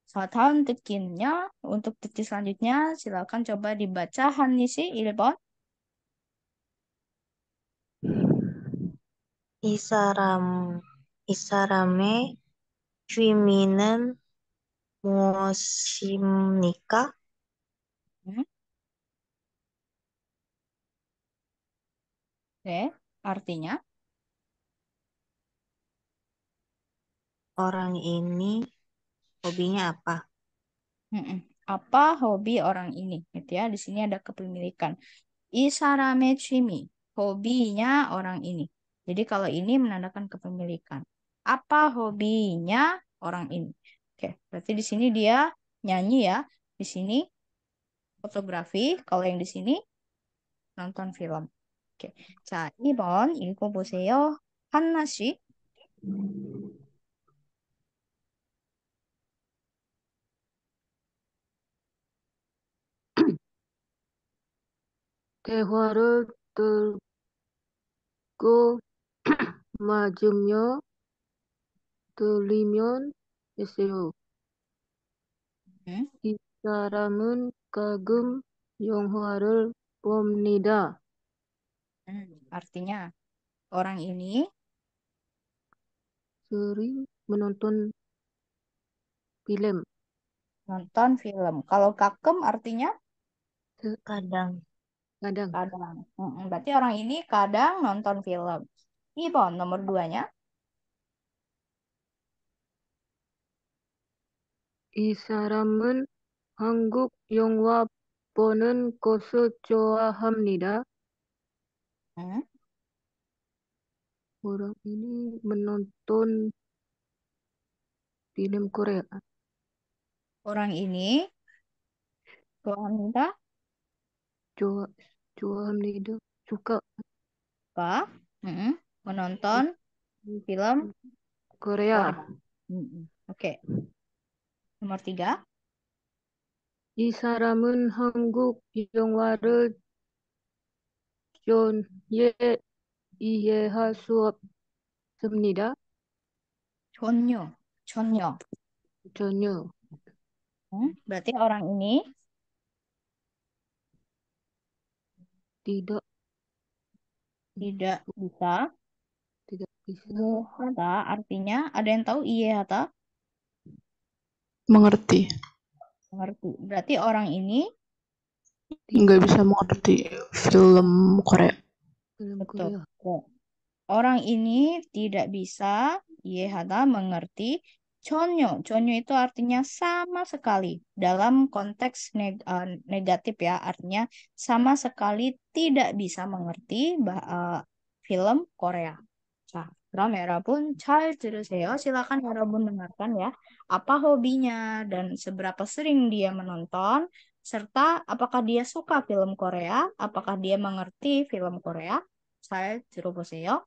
Speaker 1: Selamat tahun untuk kinnya. Untuk titik selanjutnya, silakan coba dibaca Hanisi Ilbon. Isaram, isarame, cuminen, musim nikah. Hmm. Oke, artinya? Orang ini Hobinya apa? Hmm, mm Apa hobi orang ini? Gitu ya. Di sini ada kepemilikan. Isarame chimi. Hobinya orang ini. Jadi kalau ini menandakan kepemilikan. Apa hobinya orang ini? Oke, berarti di sini dia nyanyi ya. Di sini fotografi. Kalau yang di sini nonton film. Oke. Okay. 자, 2번 읽어보세요. 한나 씨.
Speaker 2: 대화를 들고 (clears throat) 맞으며 들리면 되세요. 네. 이 사람은 가끔 영화를 봅니다.
Speaker 1: 음, artinya orang ini sering menonton film. Nonton film. Kalau kakem artinya? Terkadang. Kadang. Kadang. Berarti orang ini kadang nonton film. Ini pohon nomor duanya.
Speaker 2: 이사람은 한국 Yongwa 보는 Kosu coa Hmm? Orang ini menonton film Korea. Orang ini, Tuhan Hamnida. Cuham itu suka apa? Hmm. Menonton film Korea. Hmm. Oke. Okay. Nomor tiga. Di Saramun Hanguk Yongwaru John Ye Iye ha Hasuop Semnida. Chonyo. Chonyo. Chonyo. Hmm. Berarti orang ini
Speaker 1: Tidak. Tidak bisa. Tidak bisa. Muhata artinya ada yang tahu iya hata? Mengerti. Mengerti. Berarti orang ini
Speaker 2: nggak bisa mengerti film Korea.
Speaker 1: Film Korea. Orang ini tidak bisa iya hata mengerti Chonyo, chonyo itu artinya sama sekali dalam konteks neg eh, negatif ya, artinya sama sekali tidak bisa mengerti uh, film Korea. Nah, pun Erabun, Chal Jeruseo, silakan pun dengarkan ya, apa hobinya dan seberapa sering dia menonton, serta apakah dia suka film Korea, apakah dia mengerti film Korea. Saya Jeruseo.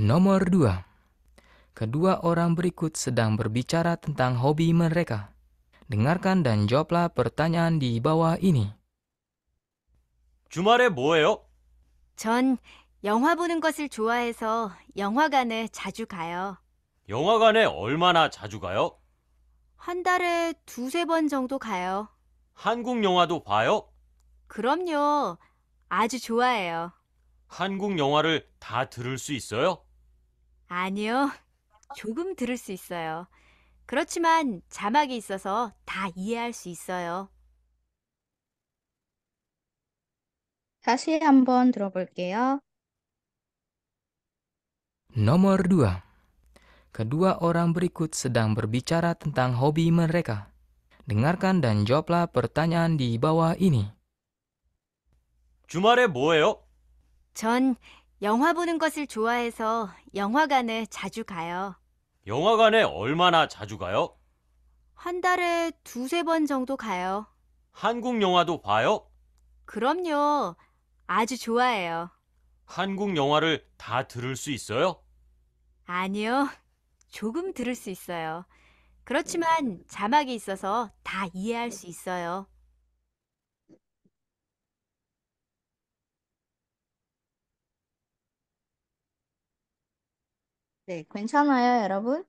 Speaker 6: Nomor dua. kedua orang berikut sedang berbicara tentang hobi mereka. Dengarkan dan jawablah pertanyaan di bawah ini.
Speaker 5: 주말에 뭐해요?
Speaker 6: 전 영화 보는 것을
Speaker 7: 좋아해서 영화관에 자주 가요.
Speaker 5: 영화관에 얼마나 자주 가요?
Speaker 7: 한 달에 두세 번 정도 가요.
Speaker 5: 한국 영화도 봐요?
Speaker 7: 그럼요. 아주 좋아해요.
Speaker 5: 한국 영화를 다 들을 수 있어요?
Speaker 7: 아니요. 조금 들을 수 있어요. 그렇지만 자막이 있어서 다 이해할 수 있어요.
Speaker 1: 다시 한번 들어볼게요.
Speaker 6: Nomor dua, kedua orang berikut sedang berbicara tentang hobi mereka. Dengarkan dan jawablah pertanyaan di bawah ini.
Speaker 5: 주말에 뭐해요?
Speaker 6: 전 영화 보는 것을
Speaker 7: 좋아해서 영화관에 자주 가요.
Speaker 5: 영화관에 얼마나 자주 가요?
Speaker 7: 한 달에 두세 번 정도 가요.
Speaker 5: 한국 영화도 봐요?
Speaker 7: 그럼요. 아주 좋아해요.
Speaker 5: 한국 영화를 다 들을 수 있어요?
Speaker 7: 아니요. 조금 들을 수 있어요. 그렇지만 자막이 있어서 다 이해할 수 있어요.
Speaker 1: 네, 괜찮아요, 여러분?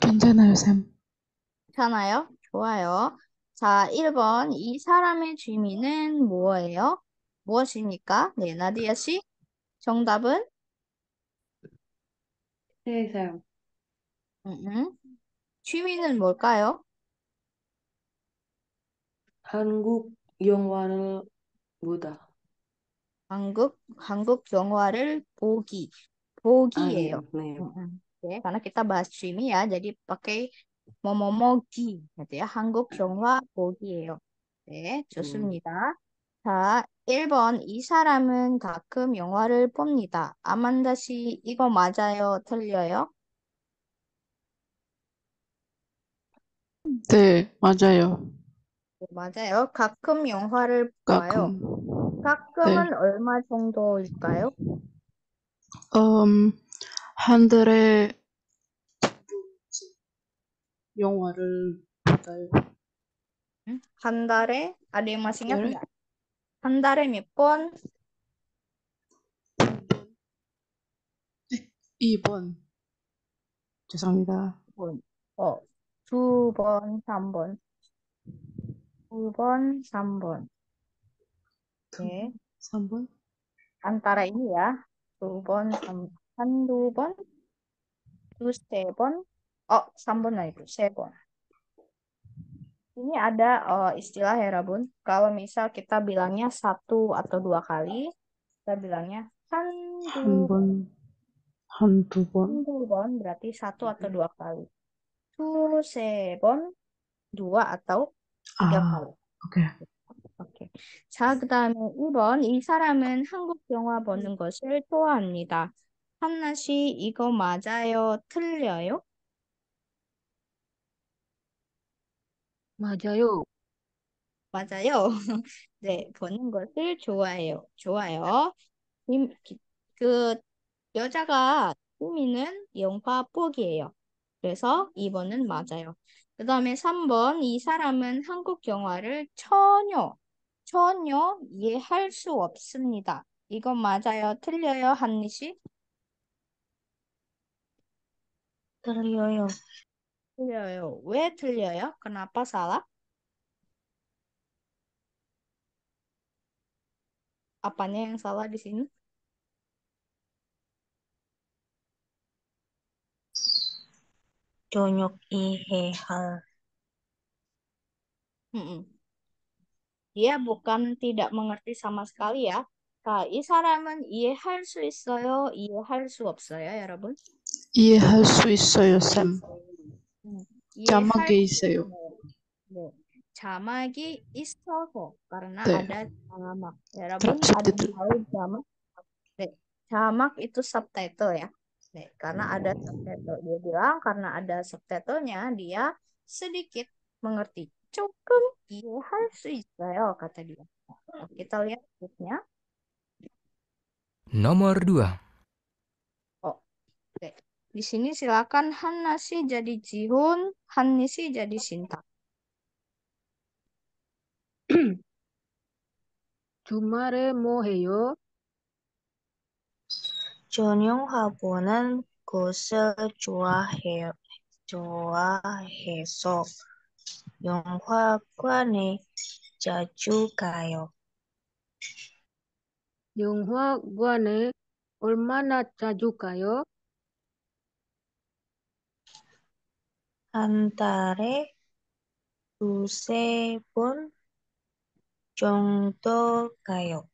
Speaker 1: 괜찮아요, 쌤. 괜찮아요? 좋아요. 자, 1번. 이 사람의 취미는 뭐예요? 무엇입니까? 네, 나디아 씨. 정답은?
Speaker 4: 네, 쌤. 음, 음. 취미는 뭘까요? 한국 영화를 보다.
Speaker 1: 한국 한국 영화를 보기 보기예요. 아,
Speaker 3: 네. 음, 음.
Speaker 1: 네, karena kita bahas pakai m o m o m o g 한국 영화 보기예요. 네, 좋습니다. 자, 1번 이 사람은 가끔 영화를 봅니다. 아만다 씨 이거 맞아요? 틀려요?
Speaker 2: 네, 맞아요.
Speaker 1: 네, 맞아요. 가끔 영화를 봐요. 가끔. 가끔은 네. 얼마 정도일까요?
Speaker 2: 음, 한 달에
Speaker 1: 영화를 볼요한 달에 아리마 네. 생한 달에 몇 번?
Speaker 2: 2번. 죄송합니다. 번. 어, 두 번, 3
Speaker 1: 번. 두 번, 삼 번. Oke, Sambon. antara ini ya. dubon, 번, 삼, Terus 번, Oh, 번, lah itu. Sebon. Ini ada uh, istilah ya Rabun. Kalau misal kita bilangnya satu atau dua kali, kita bilangnya 한두
Speaker 2: 번. 한두
Speaker 1: berarti satu atau dua kali. 두세 sebon, dua atau
Speaker 2: tiga ah, kali. Oke. Okay.
Speaker 1: 오케이. 자, 그 다음에 1번. 이 사람은 한국 영화 네. 보는 것을 좋아합니다. 한나 씨, 이거 맞아요? 틀려요? 맞아요. 맞아요. (laughs) 네, 보는 것을 좋아해요. 좋아요. 그 여자가 꾸미는 영화 뽀기예요. 그래서 2번은 맞아요. 그 다음에 3번, 이 사람은 한국 영화를 전혀 전혀 이해할 수 없습니다. 이건 맞아요? 틀려요, 한니 씨? 틀려요. 틀려요. 왜 틀려요? Kenapa salah? Apanya yang salah di sini? Conyok iheal. Mm -mm. Dia bukan tidak mengerti sama sekali ya. Kali saraman ia harus wisoyo, ia harus wopsoyo ya, Rabun.
Speaker 2: Ia harus wisoyo, Sam.
Speaker 1: Cama geisoyo. Cama ge isoko, karena ada jamak. Ya, Rabun, ada tahu jamak. Jamak itu subtitle ya. karena ada subtitle. Dia bilang karena ada subtitlenya, dia sedikit mengerti cukup. You have Israel, kata dia. Kita lihat berikutnya.
Speaker 6: Nomor 2.
Speaker 1: oke. Di sini silakan Han Nasi jadi Jihun, Han Nisi jadi Sinta. Jumare
Speaker 2: moheyo. Jonyong habonan
Speaker 1: gosel jua he, jua hesok. 영화관에 자주 가요.
Speaker 2: 영화관에 얼마나 자주 가요?
Speaker 1: 한 달에 두세 번 정도 가요.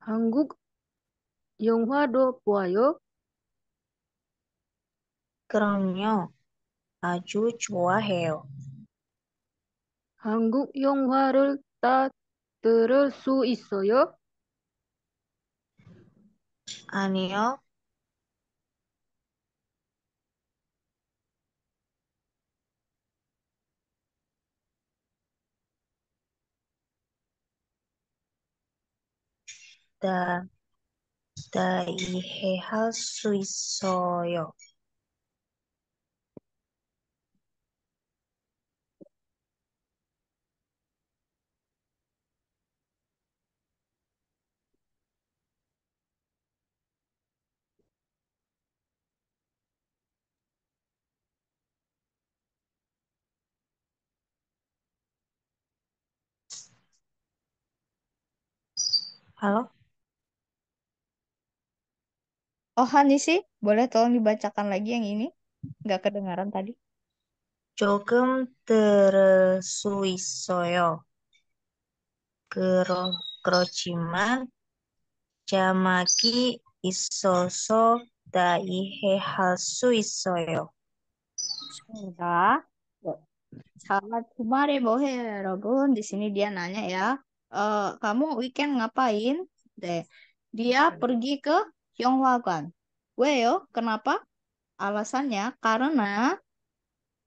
Speaker 2: 한국 영화도 보아요? 그럼요. 아주 좋아해요. 한국 영화를 다 들을 수 있어요? 아니요. 다, 다 이해할 수 있어요.
Speaker 1: Halo? Oh, sih, boleh tolong dibacakan lagi yang ini? Nggak kedengaran tadi. 조금 tersuisoyo. Kero, 있어요. Jamaki isoso daihe 있어서 다 Sudah. Selamat kemarin, Bohe, Robun. Di sini dia nanya ya, uh, kamu weekend ngapain? Deh. Dia pergi ke Yonghuaguan. Well, kenapa? Alasannya karena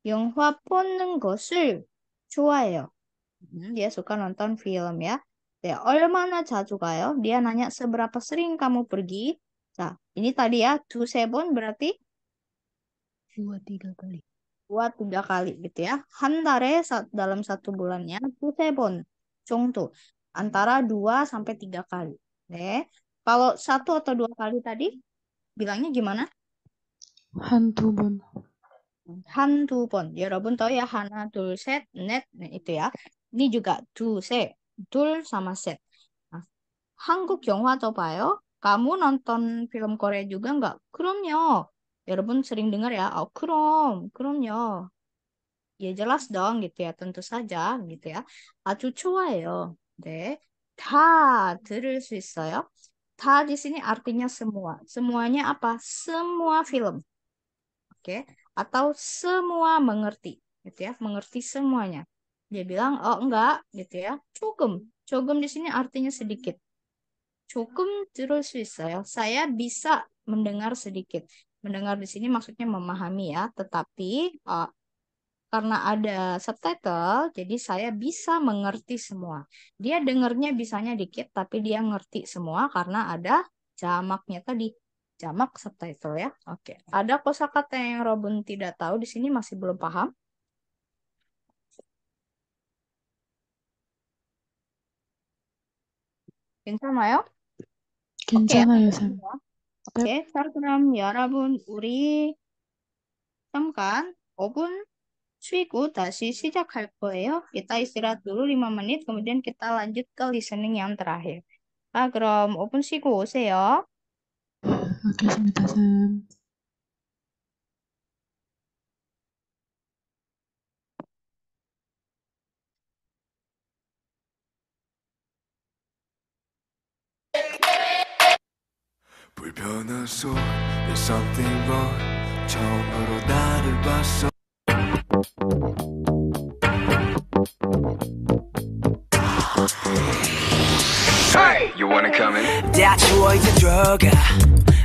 Speaker 1: Yonghwa 보는 cua ya. Dia suka nonton film ya. Oh, ya, 얼마나 자주 가요? Dia nanya seberapa sering kamu pergi. Nah, ini tadi ya, tu sebon berarti dua tiga kali. Dua tiga kali gitu ya. Handare dalam satu bulannya tuh sebon Contoh, antara dua sampai tiga kali. Oke. Kalau satu atau dua kali tadi bilangnya gimana?
Speaker 2: Hantu pun.
Speaker 1: Hantu pun. Ya Robun tahu ya Hana set net nah, itu ya. Ini juga set tul sama set. Nah, 한국 영화 atau Payo, Kamu nonton film Korea juga nggak? Ya Robun sering dengar ya. Oh, krom, Kurumnya. Ya jelas dong gitu ya. Tentu saja gitu ya. Acu cua ya. 네. 다 들을 수 있어요. 다 di sini artinya semua. Semuanya apa? Semua film. Oke. Okay. Atau semua mengerti, gitu ya. Mengerti semuanya. Dia bilang, "Oh, enggak," gitu ya. Cukup. Cukup di sini artinya sedikit. Cukup terus su isayo. Saya bisa mendengar sedikit. Mendengar di sini maksudnya memahami ya, tetapi uh, karena ada subtitle, jadi saya bisa mengerti semua. Dia dengernya bisanya dikit, tapi dia ngerti semua karena ada jamaknya tadi. Jamak subtitle ya. Oke. Ada kosakata yang Robin tidak tahu di sini masih belum paham? Pinsa mayo?
Speaker 3: Pinsa mayo.
Speaker 1: Oke, okay. ya Yarabun, uri. Tem Obun 쉬고 다시 시작할 거예요. Kita istirahat dulu 5 menit, kemudian kita lanjut ke listening yang terakhir. 아, 그럼 5분 쉬고 오세요.
Speaker 3: 알겠습니다, 쌤. 불편한 속 There's something wrong 처음으로 나를 봤어
Speaker 8: Hey, you wanna come in? That's why the drug.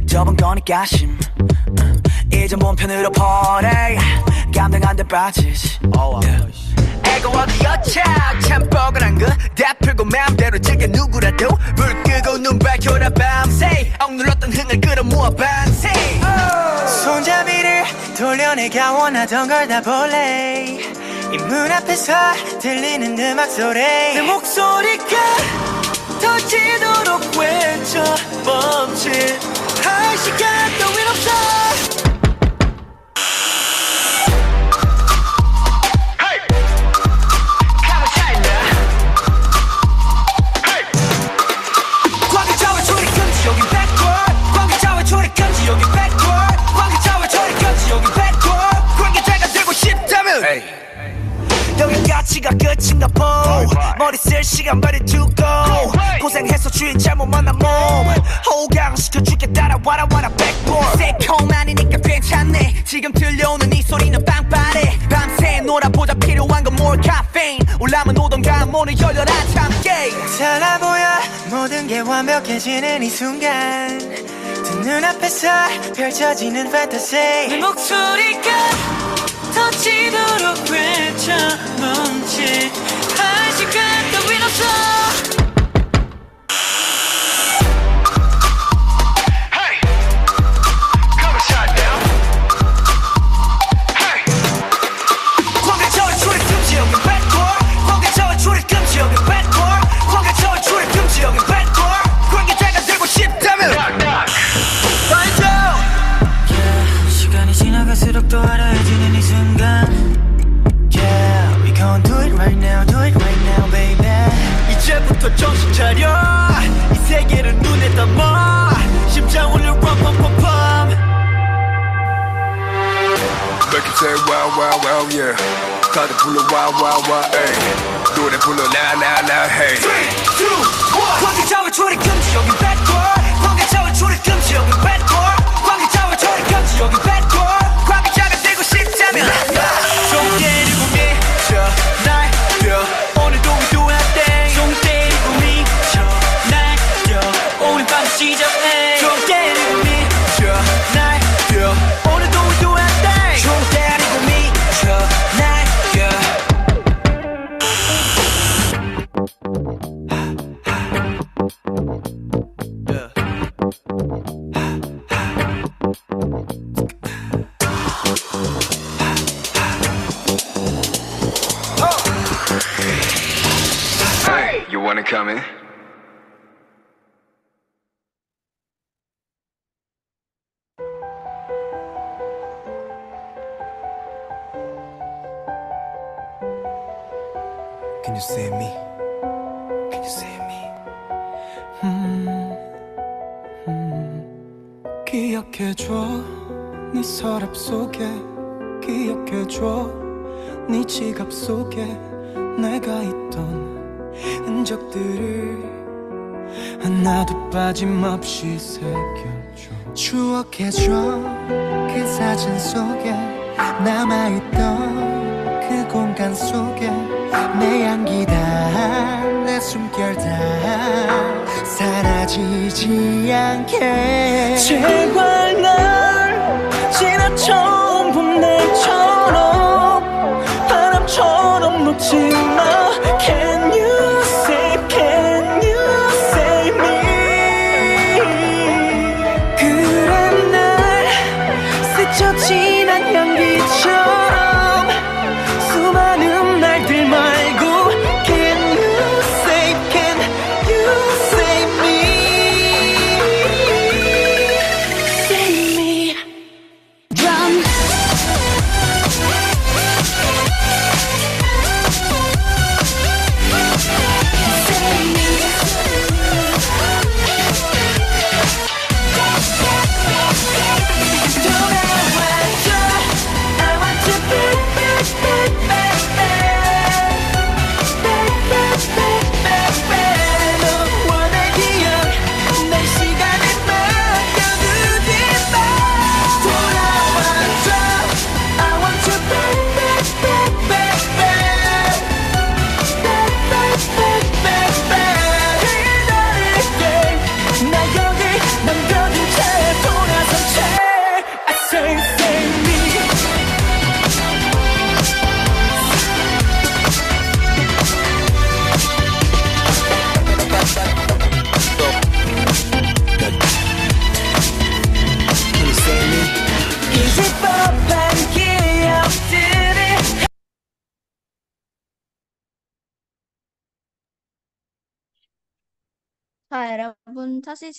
Speaker 8: Double gun gashing. It's a bump in the party. 감당한데 빠지지 애가 어디였차 참 뻐근한 거다 풀고 맘대로 즐겨 누구라도 불 끄고 눈 밝혀라 밤새 억눌렀던 흥을 끌어모아 밤새 손잡이를 돌려내가 원하던 걸 다 볼래 이 문 앞에서 들리는 음악 소리 내 목소리가 터지도록 외쳐 멈칫 할 시간 따 없어 에이. 여기 가치가 끝인가 보 머리 쓸 시간 빨리 두고 고생해서 주인 잘못 만나 몸 호강시켜줄게 따라와라 와라 백볼 새콤하니까 괜찮네 지금 들려오는 이 소리는 빵빠레 밤새 놀아보자 필요한 건 more caffeine 올라면 오던가 문을 열려라 참깨 살아보야 모든 게 완벽해지는 이 순간 눈앞에서 펼쳐지는 판타지 네 목소리가 터지도록 외쳐 멈춰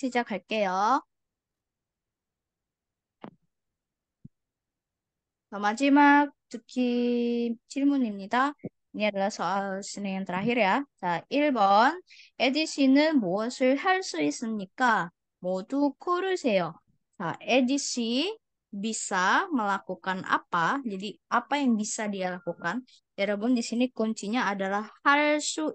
Speaker 1: 시작할게요. 마지막 듣기 질문입니다. Ini 선생님 soal 자, 1번. 에디 씨는 무엇을 할 수 있습니까? 모두 고르세요. 자, 에디 씨 bisa melakukan apa? Jadi apa yang bisa dia lakukan? Yarabbun di sini kuncinya adalah 할수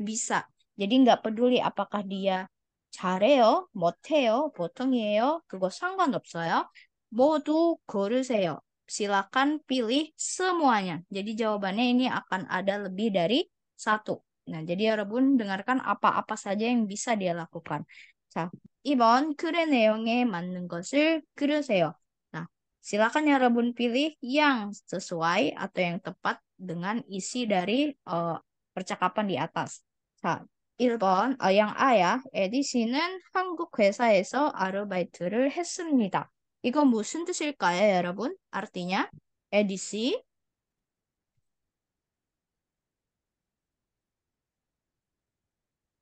Speaker 1: Bisa. Jadi nggak peduli apakah dia 잘해요? 못해요? 보통이에요? 그거 상관없어요. 모두 고르세요. Silakan pilih semuanya. Jadi jawabannya ini akan ada lebih dari satu. Nah, jadi rebon dengarkan apa-apa saja yang bisa dia lakukan. 자, 이번 글의 내용에 맞는 것을 그르세요. Nah, silakan ya rebon pilih yang sesuai atau yang tepat dengan isi dari uh, percakapan di atas. 자, 1번 어, 양아야 에디 씨는 한국 회사에서 아르바이트를 했습니다. 이거 무슨 뜻일까요, 여러분? 알았디냐? 에디씨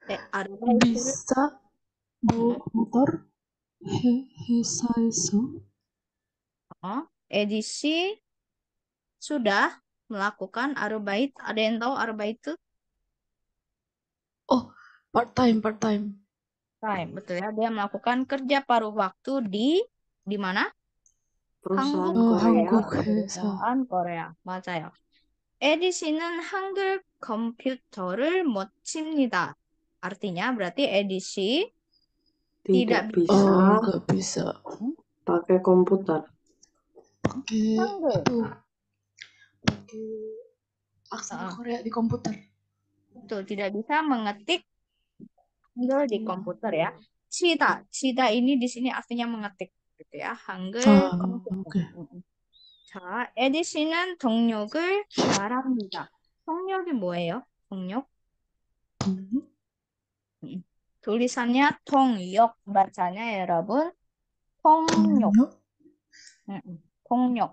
Speaker 1: 네, 아르바이트를
Speaker 2: bisa motor 회사에서
Speaker 1: 어, 에디 씨 melakukan arbait. Ada yang tahu itu Oh, part time, part time. Time, betul ya. Dia melakukan kerja paruh waktu di di mana? Perusahaan Korea. Oh, eh, Korea. 맞아요. 에디 씨는 한글 컴퓨터를 못 칩니다. Artinya berarti edisi tidak, tidak bisa, oh, tidak
Speaker 4: bisa hmm? pakai komputer.
Speaker 1: Pakai itu. Pakai aksara ah. Korea di komputer. Betul, tidak bisa mengetik Hangul di iya. komputer ya. Cita, cita ini di sini artinya mengetik gitu ya. Hangul oh, komputer. Okay. 자, 에디 씨는 동력을 말합니다. 동력이 뭐예요? 동력? Tulisannya 돌리산냐 bacanya ya, 여러분. 통역. 음. 통역.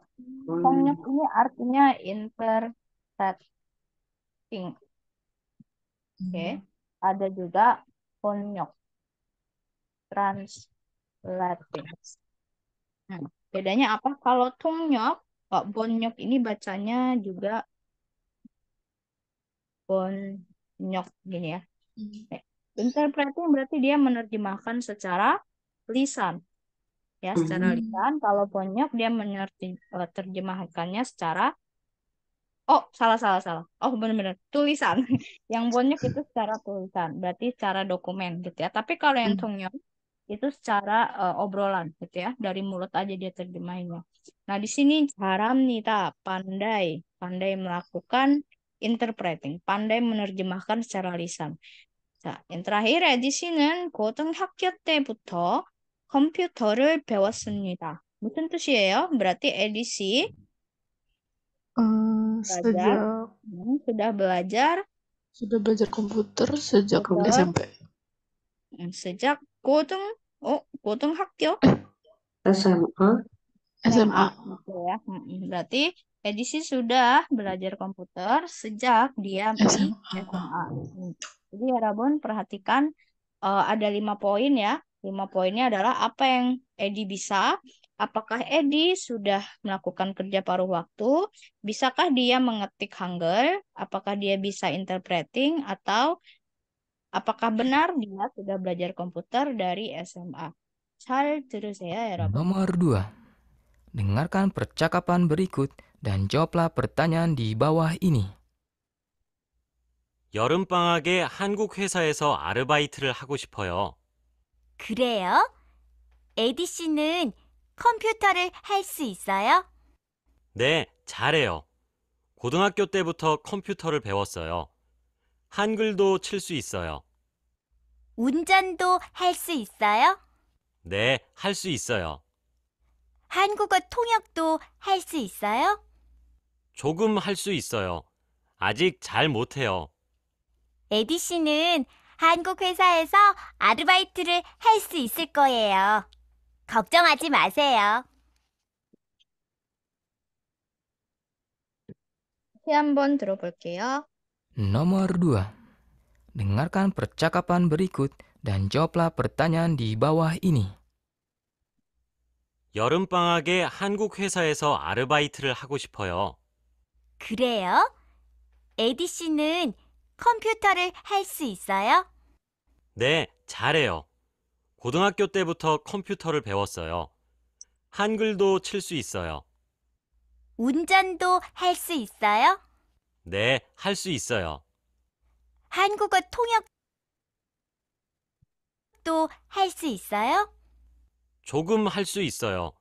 Speaker 1: ini artinya interpreting. Oke. Okay. Hmm. Ada juga konyok. Translating. Nah, bedanya apa? Kalau tungnyok, oh, bonyok ini bacanya juga bonyok gini ya. Hmm. Okay. Interpreting berarti dia menerjemahkan secara lisan. Ya, secara hmm. lisan. Kalau bonyok dia menerjemahkannya eh, secara Oh, salah salah salah. Oh, benar-benar tulisan. (laughs) yang bonyok itu secara tulisan, berarti secara dokumen gitu ya. Tapi kalau yang hmm. tungyeong itu secara uh, obrolan gitu ya, dari mulut aja dia terjemahinnya. Nah, di sini haram nih ta, pandai, pandai melakukan interpreting, pandai menerjemahkan secara lisan. Nah, yang terakhir 에디슨은 고등학교 때부터 컴퓨터를 배웠습니다. 무슨 뜻이에요? berarti edisi Eh, sejak hmm, Sudah belajar sudah belajar komputer sejak aku SMP. 음, sejak 고등 어 고등학교
Speaker 4: SMA
Speaker 2: SMA.
Speaker 1: ya. Hmm, berarti Edisi sudah belajar komputer sejak dia SMA. SMA. Hmm, jadi ya Rabon perhatikan eh, ada lima poin ya. Lima poinnya adalah apa yang Edi bisa, Apakah Edi sudah melakukan kerja paruh waktu? Bisakah dia mengetik Hangul? Apakah dia bisa interpreting atau apakah benar dia sudah belajar komputer dari SMA? Hal terus ya, ya
Speaker 6: Nomor 2. Dengarkan percakapan berikut dan jawablah pertanyaan di bawah ini.
Speaker 5: 여름방학에 한국 회사에서 아르바이트를 하고 싶어요.
Speaker 9: 그래요? 에디 씨는 컴퓨터를 할 수 있어요?
Speaker 5: 네, 잘해요. 고등학교 때부터 컴퓨터를 배웠어요. 한글도 칠 수 있어요.
Speaker 9: 운전도 할 수 있어요?
Speaker 5: 네, 할 수 있어요.
Speaker 9: 한국어 통역도 할 수 있어요?
Speaker 5: 조금 할 수 있어요. 아직 잘 못해요.
Speaker 9: 에디 씨는 한국 회사에서 아르바이트를 할 수 있을 거예요. 걱정하지 마세요. 시 한번
Speaker 6: 들어볼게요. Nomor 2. Dengarkan percakapan berikut dan jawablah pertanyaan di bawah ini.
Speaker 5: 여름방학에 한국 회사에서 아르바이트를 하고 싶어요.
Speaker 9: 그래요? 에디 씨는 컴퓨터를 할 수 있어요?
Speaker 5: 네, 잘해요. 고등학교 때부터 컴퓨터를 배웠어요. 한글도 칠 수 있어요.
Speaker 9: 운전도 할 수 있어요?
Speaker 5: 네, 할 수 있어요.
Speaker 9: 한국어 통역도 할 수 있어요?
Speaker 5: 조금 할 수 있어요.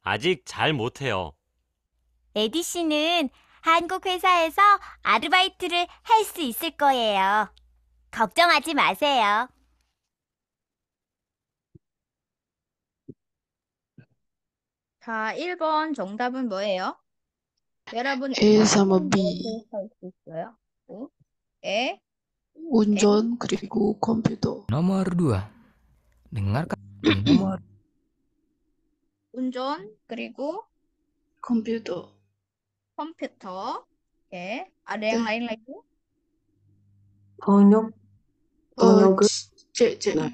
Speaker 5: 아직 잘 못해요.
Speaker 9: 에디 씨는 한국 회사에서 아르바이트를 할 수 있을 거예요. 걱정하지 마세요.
Speaker 1: 자, 1번 정답은 뭐예요? 여러분, 1, 3, 5, B. 할수 있어요? 오, 에, 운전
Speaker 2: 그리고 컴퓨터.
Speaker 6: Nomor 2. Dengarkan (clears throat) nomor
Speaker 1: 운전, 그리고 컴퓨터. 컴퓨터. 예. Ada yang l a i
Speaker 2: 번역, 어, 번역 제, 제, 네.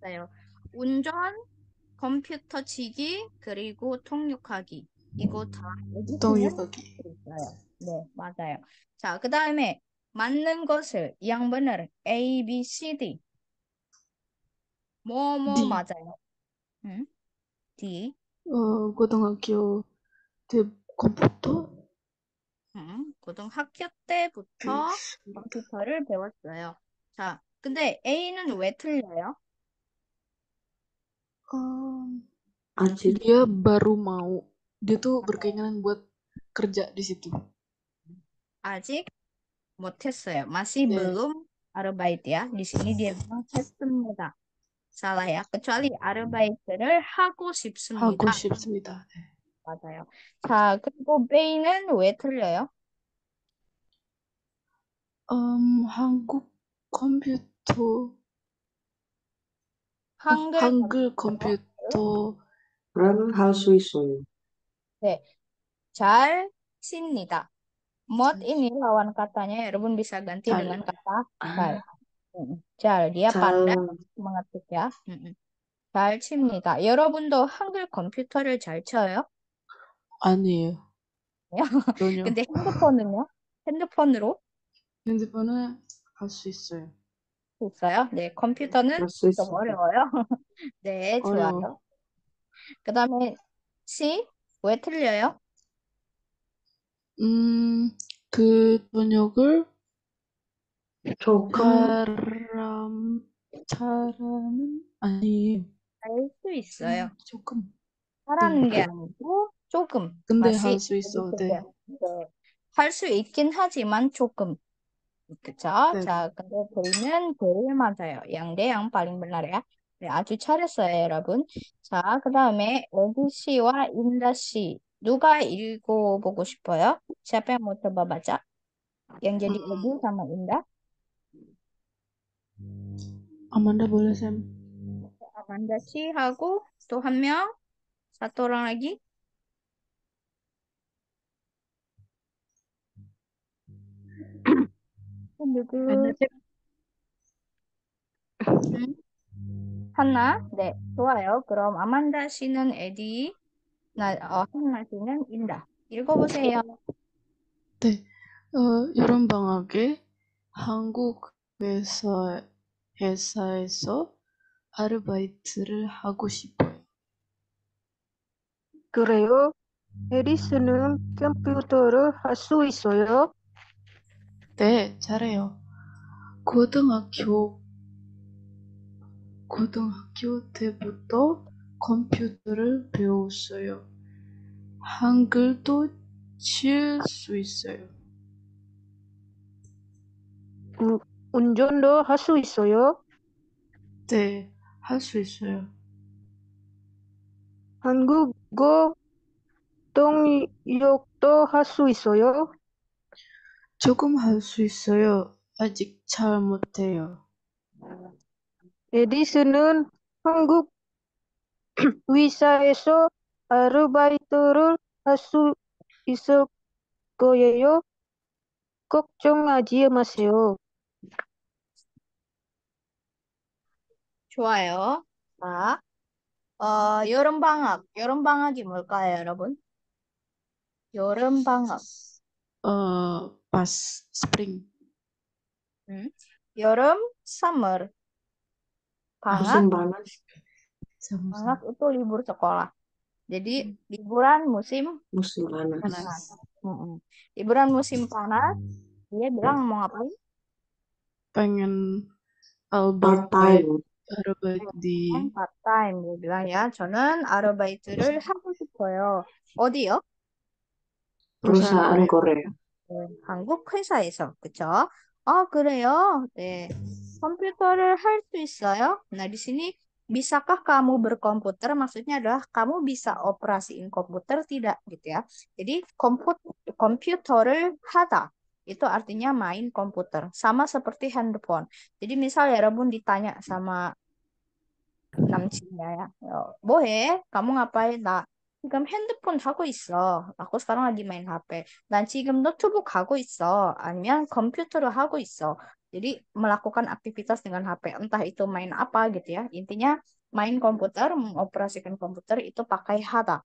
Speaker 1: 맞아요. 운전, 컴퓨터 치기 그리고 통역하기 이거 다 음, 통역하기 있어요. 네 맞아요. 자그 다음에 맞는 것을 양분을 A, B, C, D 뭐뭐 뭐, 뭐 맞아요? 응? D
Speaker 2: 어 고등학교 대 컴퓨터
Speaker 1: 응, 고등학교 때부터 음. 컴퓨터를 배웠어요. 자 근데 A는 왜 틀려요? Um,
Speaker 4: Anjir. Iya, dia
Speaker 2: baru mau, dia tuh berkeinginan buat kerja di situ.
Speaker 1: Acik, mau tes ya? Masih yeah. belum arbeit ya? Di sini dia mau tes semuanya. Salah ya, kecuali arbeit dari haku sip semuanya. Haku sip semuanya. Eh. Ada Ya, kenapa bayinan wae terlalu
Speaker 2: Um, 한국 컴퓨터
Speaker 1: 한글, 한글 컴퓨터를
Speaker 4: 할수 있어요.
Speaker 1: 네. 잘 칩니다. m ini lawan katanya Rebun bisa ganti 잘. dengan kata
Speaker 4: 아. 잘. 음, 잘. Dia
Speaker 1: 잘. p a n d 잘 칩니다. 여러분도 한글 컴퓨터를 잘 쳐요? 아니에요. 전혀. 근데 핸드폰은요? 핸드폰으로? 핸드폰은 할 수 있어요. 있어요? 네, 컴퓨터는 좀 어려워요. (laughs) 네, 어. 좋아요. 어 그다음에 C 왜 틀려요? 음,
Speaker 2: 그 저녁을 조금
Speaker 1: 사람, 아니, 할 수 있어요. 음, 조금. 하라는 네. 게 아니고 조금 근데 아, 할수 있어. 네. 네. 네. 할수 있긴 하지만 조금. 그쵸? 네. 자, 근데 보이는 제일 맞아요. 양대양 발음 분할 야 네, 아주 잘했어요, 여러분. 자, 그 다음에 오디씨와 인다씨. 누가 읽어보고 싶어요? 시합에 못 해봐봐자. 양재리 어디 s a 인다?
Speaker 2: 아만다 보 d 쌤.
Speaker 1: 아만다 씨하고 또 한 명. 사 a 랑 아기. 누구? 만나 음. 네, 좋아요. 그럼 아만다 씨는 에디, 나, 어, 한나 씨는 인다. 읽어보세요.
Speaker 2: 네. 어, 여름방학에 한국 회사, 회사에서 아르바이트를 하고 싶어요. 그래요? 음. 에리스는 컴퓨터를 할 수 있어요? 네, 잘해요. 고등학교, 고등학교 때부터 컴퓨터를 배웠어요. 한글도 칠 수 있어요. 음, 운전도 할 수 있어요? 네, 할 수 있어요. 한국어 통력도할 수 있어요? 조금 할 수 있어요. 아직 잘 못해요. 에디슨은 한국 회사에서 아르바이트를 할 수 있을 거예요.
Speaker 1: 걱정하지 마세요. 좋아요. 자, 어, 여름방학. 여름방학이 뭘까요, 여러분? 여름방학.
Speaker 3: 어,
Speaker 1: pas spring. Hmm. Yorum summer.
Speaker 3: Panas. panas. Panas
Speaker 1: itu libur sekolah. Jadi hmm. liburan musim
Speaker 3: musim panas. panas. Hmm.
Speaker 1: Liburan musim panas, dia bilang mau ngapain?
Speaker 2: Pengen time
Speaker 1: Arbeit hmm, di part time dia bilang ya. 저는 아르바이트를 하고 싶어요. 어디요? perusahaan Korea. 한국 회사에서 그쵸? 아 그래요? 네. 컴퓨터를 할수 있어요? Nah di sini bisakah kamu berkomputer? Maksudnya adalah kamu bisa operasiin komputer tidak gitu ya. Jadi komput komputer 하다 itu artinya main komputer. Sama seperti handphone. Jadi misal ya Rebun ditanya sama Namci ya, ya. ya Bohe, kamu ngapain tak? Nah, 지금 핸드폰 하고 있어. aku sekarang 아기 main HP. 난 지금 노트북 하고 있어. 아니면 컴퓨터로 하고 있어. Jadi melakukan aktivitas dengan HP, entah itu main apa gitu ya. Intinya main komputer, mengoperasikan komputer itu pakai hada.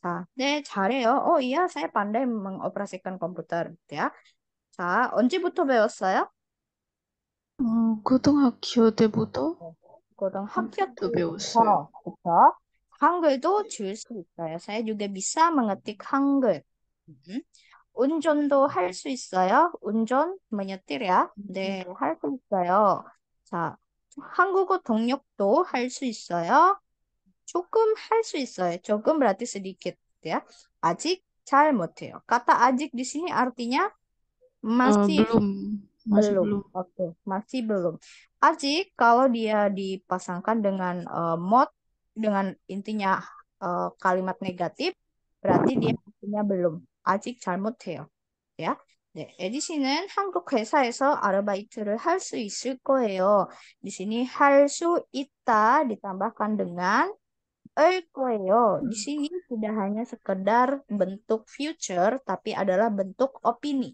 Speaker 1: 자, 네, 잘해요. 어, 이야, saya pandai mengoperasikan komputer gitu ya. 자, 언제부터 배웠어요? 어, 고등학교 때부터 고등학교 때부터 배웠어요. 그렇죠? 한글도 지울 수 있어요. 사회육에 미사 mengetik 한글. 음. 운전도 할 수 있어요. 운전 menyetir야. 네, 할 수 있어요. 자, 한국어 동력도 할 수 있어요. 조금 할 수 있어요. 조금 berarti sedikit ya. 아직 잘 못해요. Kata 아직 di sini artinya masih uh, belum. Masih belum. belum. Oke, okay. masih belum. Ajik kalau dia dipasangkan dengan uh, mod dengan intinya uh, kalimat negatif berarti dia pastinya belum 아직 잘못해요. jadi ya? 네, 에디씨는 한국 회사에서 아르바이트를 할수 있을 거예요. di sini 할수 있다 ditambahkan dengan 을 거예요. Di sini tidak hanya sekedar bentuk future tapi adalah bentuk opini.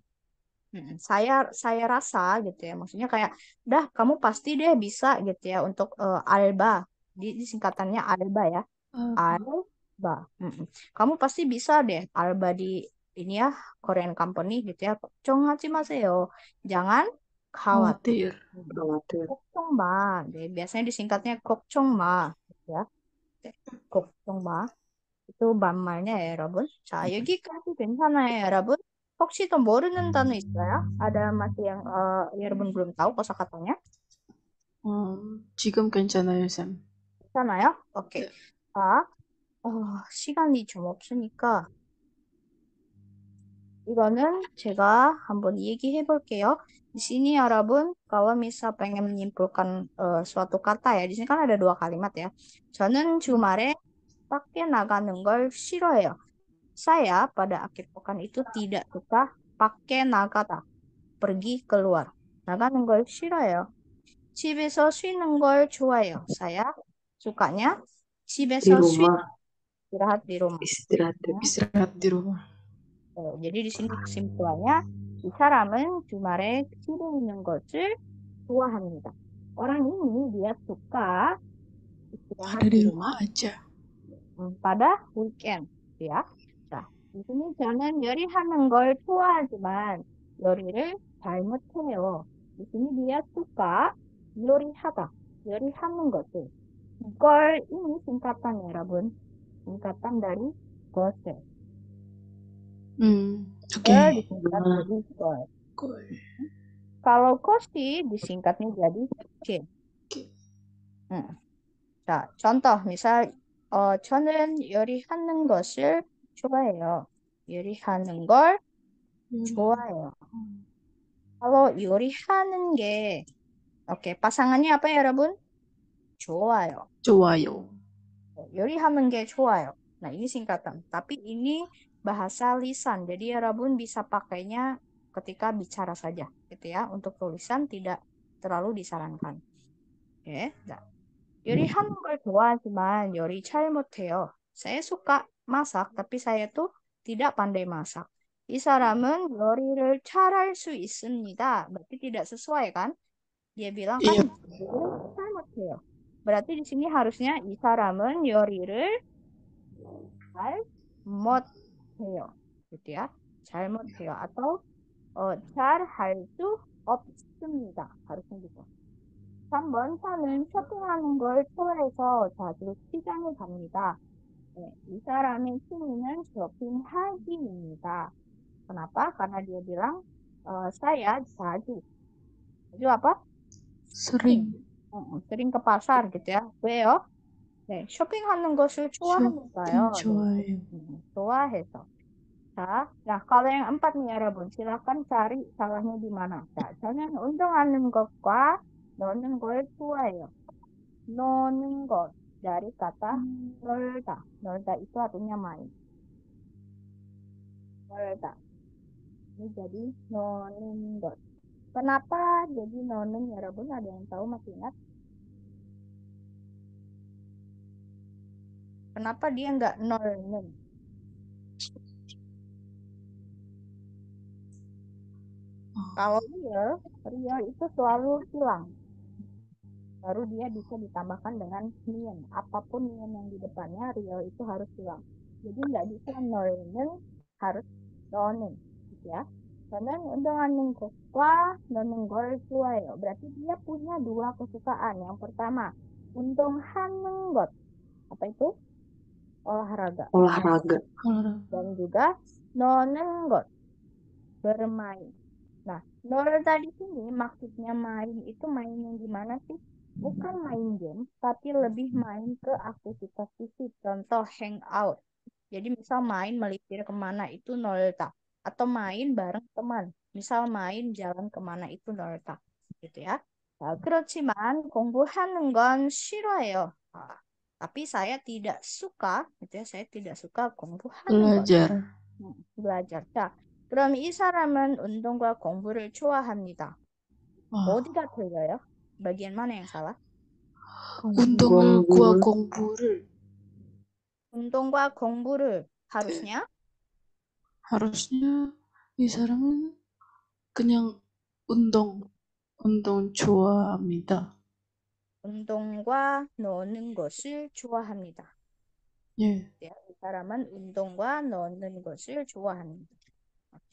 Speaker 1: Hmm, saya saya rasa gitu ya maksudnya kayak dah kamu pasti deh bisa gitu ya untuk uh, alba di singkatannya Alba ya. Uh. Alba. Mm Kamu pasti bisa deh Alba di ini ya Korean company gitu ya. mas maseo. Jangan khawatir. Khawatir. Kokchongma. Biasanya disingkatnya kokchongma gitu ya. kokchongma. 또 ya, 여러분. 자 여기까지 괜찮아요 여러분. 혹시 더 모르는 itu ya. Ada masih yang uh, eh, 여러분 belum tahu kosa katanya? 음,
Speaker 2: 지금 괜찮아요 쌤.
Speaker 1: 괜찮아요? 오케이. 자, 어, 시간이 좀 없으니까 이거는 제가 한번 얘기해 볼게요. Di 여러분, kalau misal pengen menyimpulkan uh, suatu kata ya, di sini kan ada dua kalimat ya. 저는 주말에 밖에 나가는 걸 싫어해요. Saya pada akhir pekan itu tidak suka pakai nagata, pergi keluar. naga 나가는 ya cibeso 집에서 nenggol 걸 ya. Saya sukanya si besok di rumah. istirahat di rumah istirahat
Speaker 2: ya. istirahat
Speaker 1: di rumah oh, jadi di sini kesimpulannya 이 사람은 주말에 집에 있는 것을 좋아합니다. Orang ini dia suka ada di rumah aja. Hmm, pada weekend, ya. Nah, di sini 저는 요리하는 걸 좋아하지만 요리를 잘못해요. Di sini dia suka 요리하다, 요리하는 것을. Goal ini singkatan ya, Rabun. Singkatan dari GOSE.
Speaker 3: Hmm. Oke. Okay. Disingkat uh, dari
Speaker 1: goal. Kalau kosi disingkatnya jadi C. Hmm. Nah contoh misal 어, 저는 요리하는 것을 좋아해요. 요리하는 걸 음. 좋아해요. Kalau yoriha는 게 oke, okay, pasangannya apa ya, Rabun? 좋아요. 좋아요. 요리하는 게 좋아요. Nah, ini singkatan. Tapi ini bahasa lisan. Jadi Arabun bisa pakainya ketika bicara saja, gitu ya. Untuk tulisan tidak terlalu disarankan. Oke, okay. nah. 요리하는 걸 cuman Yori chai moteo. Saya suka masak, tapi saya tuh tidak pandai masak. 이 Yori 요리를 잘할 수 있습니다. berarti tidak sesuai kan? Dia bilang kan, iya. Yori chai moteo. Berarti di sini harusnya isaramen yorire mot heo gitu ya. mot heo iya. atau 어, 잘할수 없습니다. harusnya gitu. 3번 차는 쇼핑하는 걸 좋아해서 자주 시장에 갑니다. 네, 이 사람의 취미는 쇼핑하기입니다. Kenapa? Karena dia bilang e, saya 자주. Itu apa? Sering. 어, 드림 pasar gitu ya? 왜요? 네, 쇼핑하는 것을 좋아하니까요. 좋아해요. 좋아해서. 자, nah kalau yang empat nih 여러분, silahkan cari salahnya di mana. 자, 저는 운동하는 것과 노는 걸 좋아해요. 노는 것 dari kata 놀다. 놀다 itu artinya main. 놀다. Ini jadi 노는 것. Kenapa jadi noning ya Rabun? Ada yang tahu masih ingat? Kenapa dia nggak noning?
Speaker 4: Oh. Kalau dia Ria itu selalu hilang. Baru dia
Speaker 1: bisa ditambahkan dengan nien. Apapun nien yang di depannya, Ria itu harus hilang. Jadi nggak bisa noinen, harus nonin. Gitu ya. Karena undangan nganingku suka dan menggoreng kue. Berarti dia punya dua kesukaan. Yang pertama, untung hanenggot. Apa itu? Olahraga. Olahraga. Dan juga nonenggot. Bermain. Nah, nol tadi sini maksudnya main itu main yang gimana sih? Bukan main game, tapi lebih main ke aktivitas fisik. Contoh hangout. Jadi misal main melipir kemana itu nolta atau main bareng teman misal main jalan kemana itu norta gitu ya. Nah, 그렇지만 공부하는 건 싫어요. tapi saya tidak suka gitu ya. Saya tidak suka 공부하는 belajar. 건. Hmm, belajar. 자, 그럼 이 사람은 운동과 공부를 좋아합니다. 아. 어디가 틀려요? bagian mana yang salah?
Speaker 3: 운동과
Speaker 1: 공부를. 운동과 공부를 harusnya?
Speaker 2: harusnya 이 사람은 그냥 운동, 운동 좋아합니다.
Speaker 1: 운동과 노는 것을 좋아합니다. 예. 네, 이 사람은 운동과 노는 것을 좋아합니다.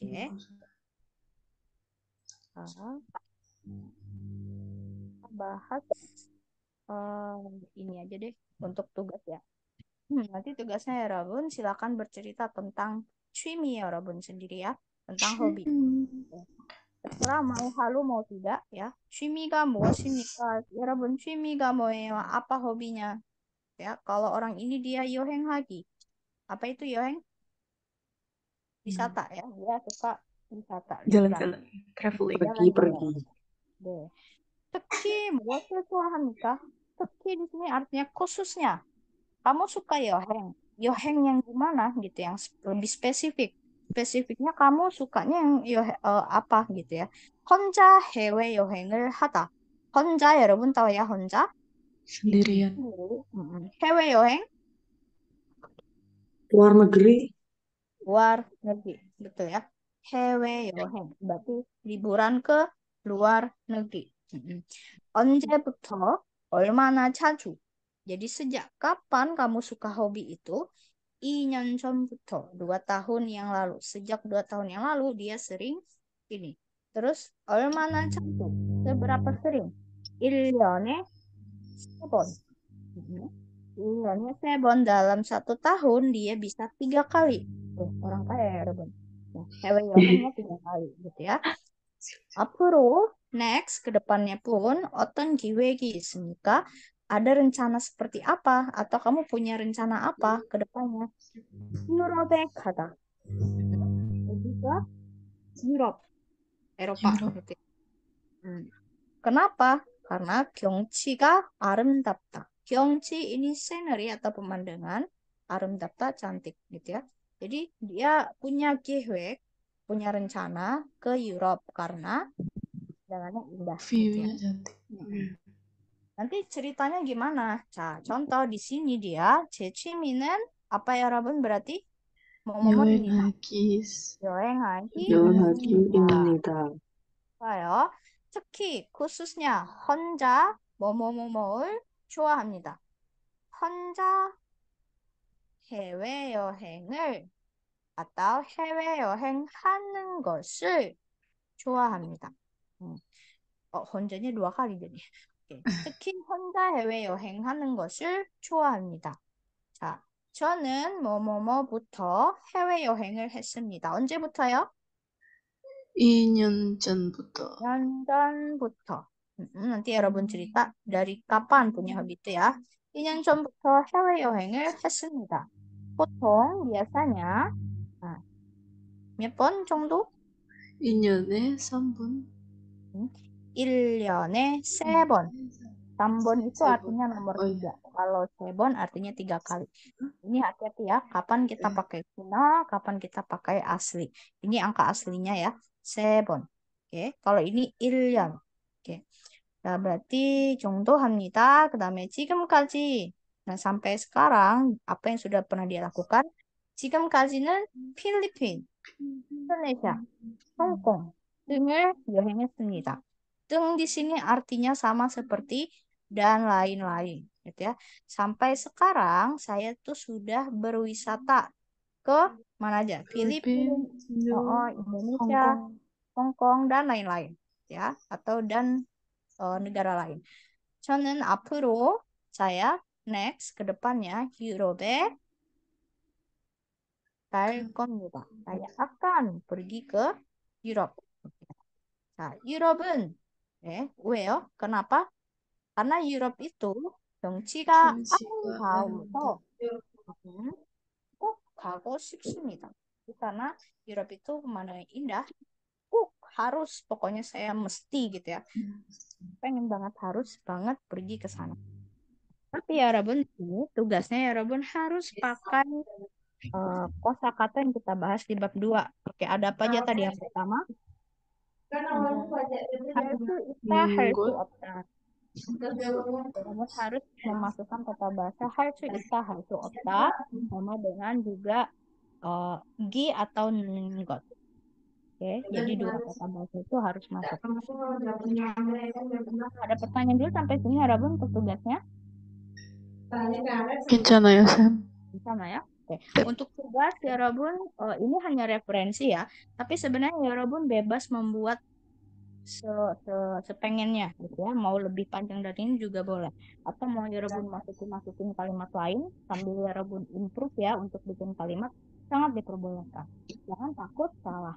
Speaker 1: 오케이. 아, bahas uh, ini aja deh untuk tugas ya. Hmm, nanti tugasnya ya Robun, silakan bercerita tentang 취미 ya Robun sendiri ya, tentang hobi. terserah mau halu mau tidak ya 취미가 무엇입니까 여러분 취미가 뭐예요 apa hobinya ya kalau orang ini dia yoheng lagi apa itu yoheng wisata ya dia suka wisata jalan-jalan traveling pergi pergi deh 특히 무엇을 좋아합니까 Teki di sini artinya khususnya kamu suka yoheng yoheng yang gimana gitu yang lebih spesifik spesifiknya kamu sukanya yang yo uh, apa gitu ya. Honja hewe hengel hata. Honja, ya, pun tahu ya honja? Sendirian. Hewe heng?
Speaker 4: Luar negeri.
Speaker 1: Luar negeri, betul ya. Hewe heng, berarti liburan ke luar negeri. betul. Olmana caju. Jadi sejak kapan kamu suka hobi itu? I Nyansonputo dua tahun yang lalu. Sejak dua tahun yang lalu dia sering ini. Terus olmanan 자주 seberapa sering? ilione sebon ilione sebon dalam satu tahun dia bisa tiga kali. Tuh, orang kaya ya, Rebon. yang hewan (laughs) tiga kali gitu ya. Apuro next kedepannya pun oton kiwegi 있으니까 ada rencana seperti apa atau kamu punya rencana apa ke depannya? Europe kata. Eropa. Europe. Eropa. Europe. Hmm. Kenapa? Karena Gyeongchi-ga 아름답다. Gyeongchi ini scenery atau pemandangan, 아름답다 cantik gitu ya. Jadi dia punya kehwek, punya rencana ke Europe karena pemandangannya indah. View-nya gitu ya. cantik. Hmm Nanti ceritanya gimana? Nah, contoh di sini dia, 제 취미는 apa ya 여러분 berarti? 여행하기. 여행하기.
Speaker 4: 여행하기입니다.
Speaker 1: 좋아요. 특히 khususnya 혼자 뭐뭐뭐뭐를 좋아합니다. 혼자 해외여행을 atau 해외여행하는 것을 좋아합니다. 어, 혼자니 dua kali jadi. 예. 특히 혼자 해외여행 하는 것을 좋아합니다. 자, 저는 뭐뭐뭐부터 해외여행을 했습니다. 언제부터요? 2년 전부터. 년전부터. n a 여러분 cerita dari k 2년 전부터 해외여행을 했습니다. 보통 b i a 몇번 정도? 2년에 3번. 1 Sebon, hmm. Tambon itu artinya nomor oh, iya. tiga. iya. Kalau sebon artinya tiga kali. Hmm. Ini hati-hati ya. Kapan kita hmm. pakai kuno, kapan kita pakai asli. Ini angka aslinya ya. Sebon. Oke. Okay. Kalau ini ilyan. Oke. Okay. Nah, berarti contoh hamnita kedame cikem kaji. Nah, sampai sekarang apa yang sudah pernah dia lakukan? 지금 kaji는 Filipina, Indonesia, Hong Kong 등을 여행했습니다. Deng di sini artinya sama seperti dan lain-lain gitu ya. Sampai sekarang saya tuh sudah berwisata ke mana aja? Filipina, oh, Indonesia, Kong dan lain-lain ya atau dan uh, negara lain. 저는 앞으로 saya next ke depannya Europe Saya ya, akan pergi ke Europe. Nah, 유럽은 예, eh, well, kenapa? karena Europe itu 정치가 아름다워서 꼭 가고 싶습니다. Karena Europe itu pemandangan indah, 꼭 harus pokoknya saya mesti gitu ya. Hmm. Pengen banget harus banget pergi ke sana. Tapi ya Rabun tugasnya ya Rabun harus pakai uh, kosakata yang kita bahas di bab 2. Oke, ada apa aja nah, tadi yang pertama?
Speaker 2: Itu
Speaker 3: iya. harus
Speaker 1: iya, harus memasukkan kata bahasa harus kita harus iya, opta sama dengan juga uh, gi atau ngot. Oke, okay, jadi dua kata bahasa itu harus masuk. Ada pertanyaan dulu sampai sini ada ya, belum tugasnya? Kencana ya, Sam. Kencana ya? Oke. Iya. Untuk tugas ya uh, ini hanya referensi ya, tapi sebenarnya ya Robun bebas membuat se, se sepengennya gitu ya mau lebih panjang dari ini juga boleh atau mau ya Robun masukin masukin kalimat lain sambil ya Robun improve ya untuk bikin kalimat sangat diperbolehkan jangan takut salah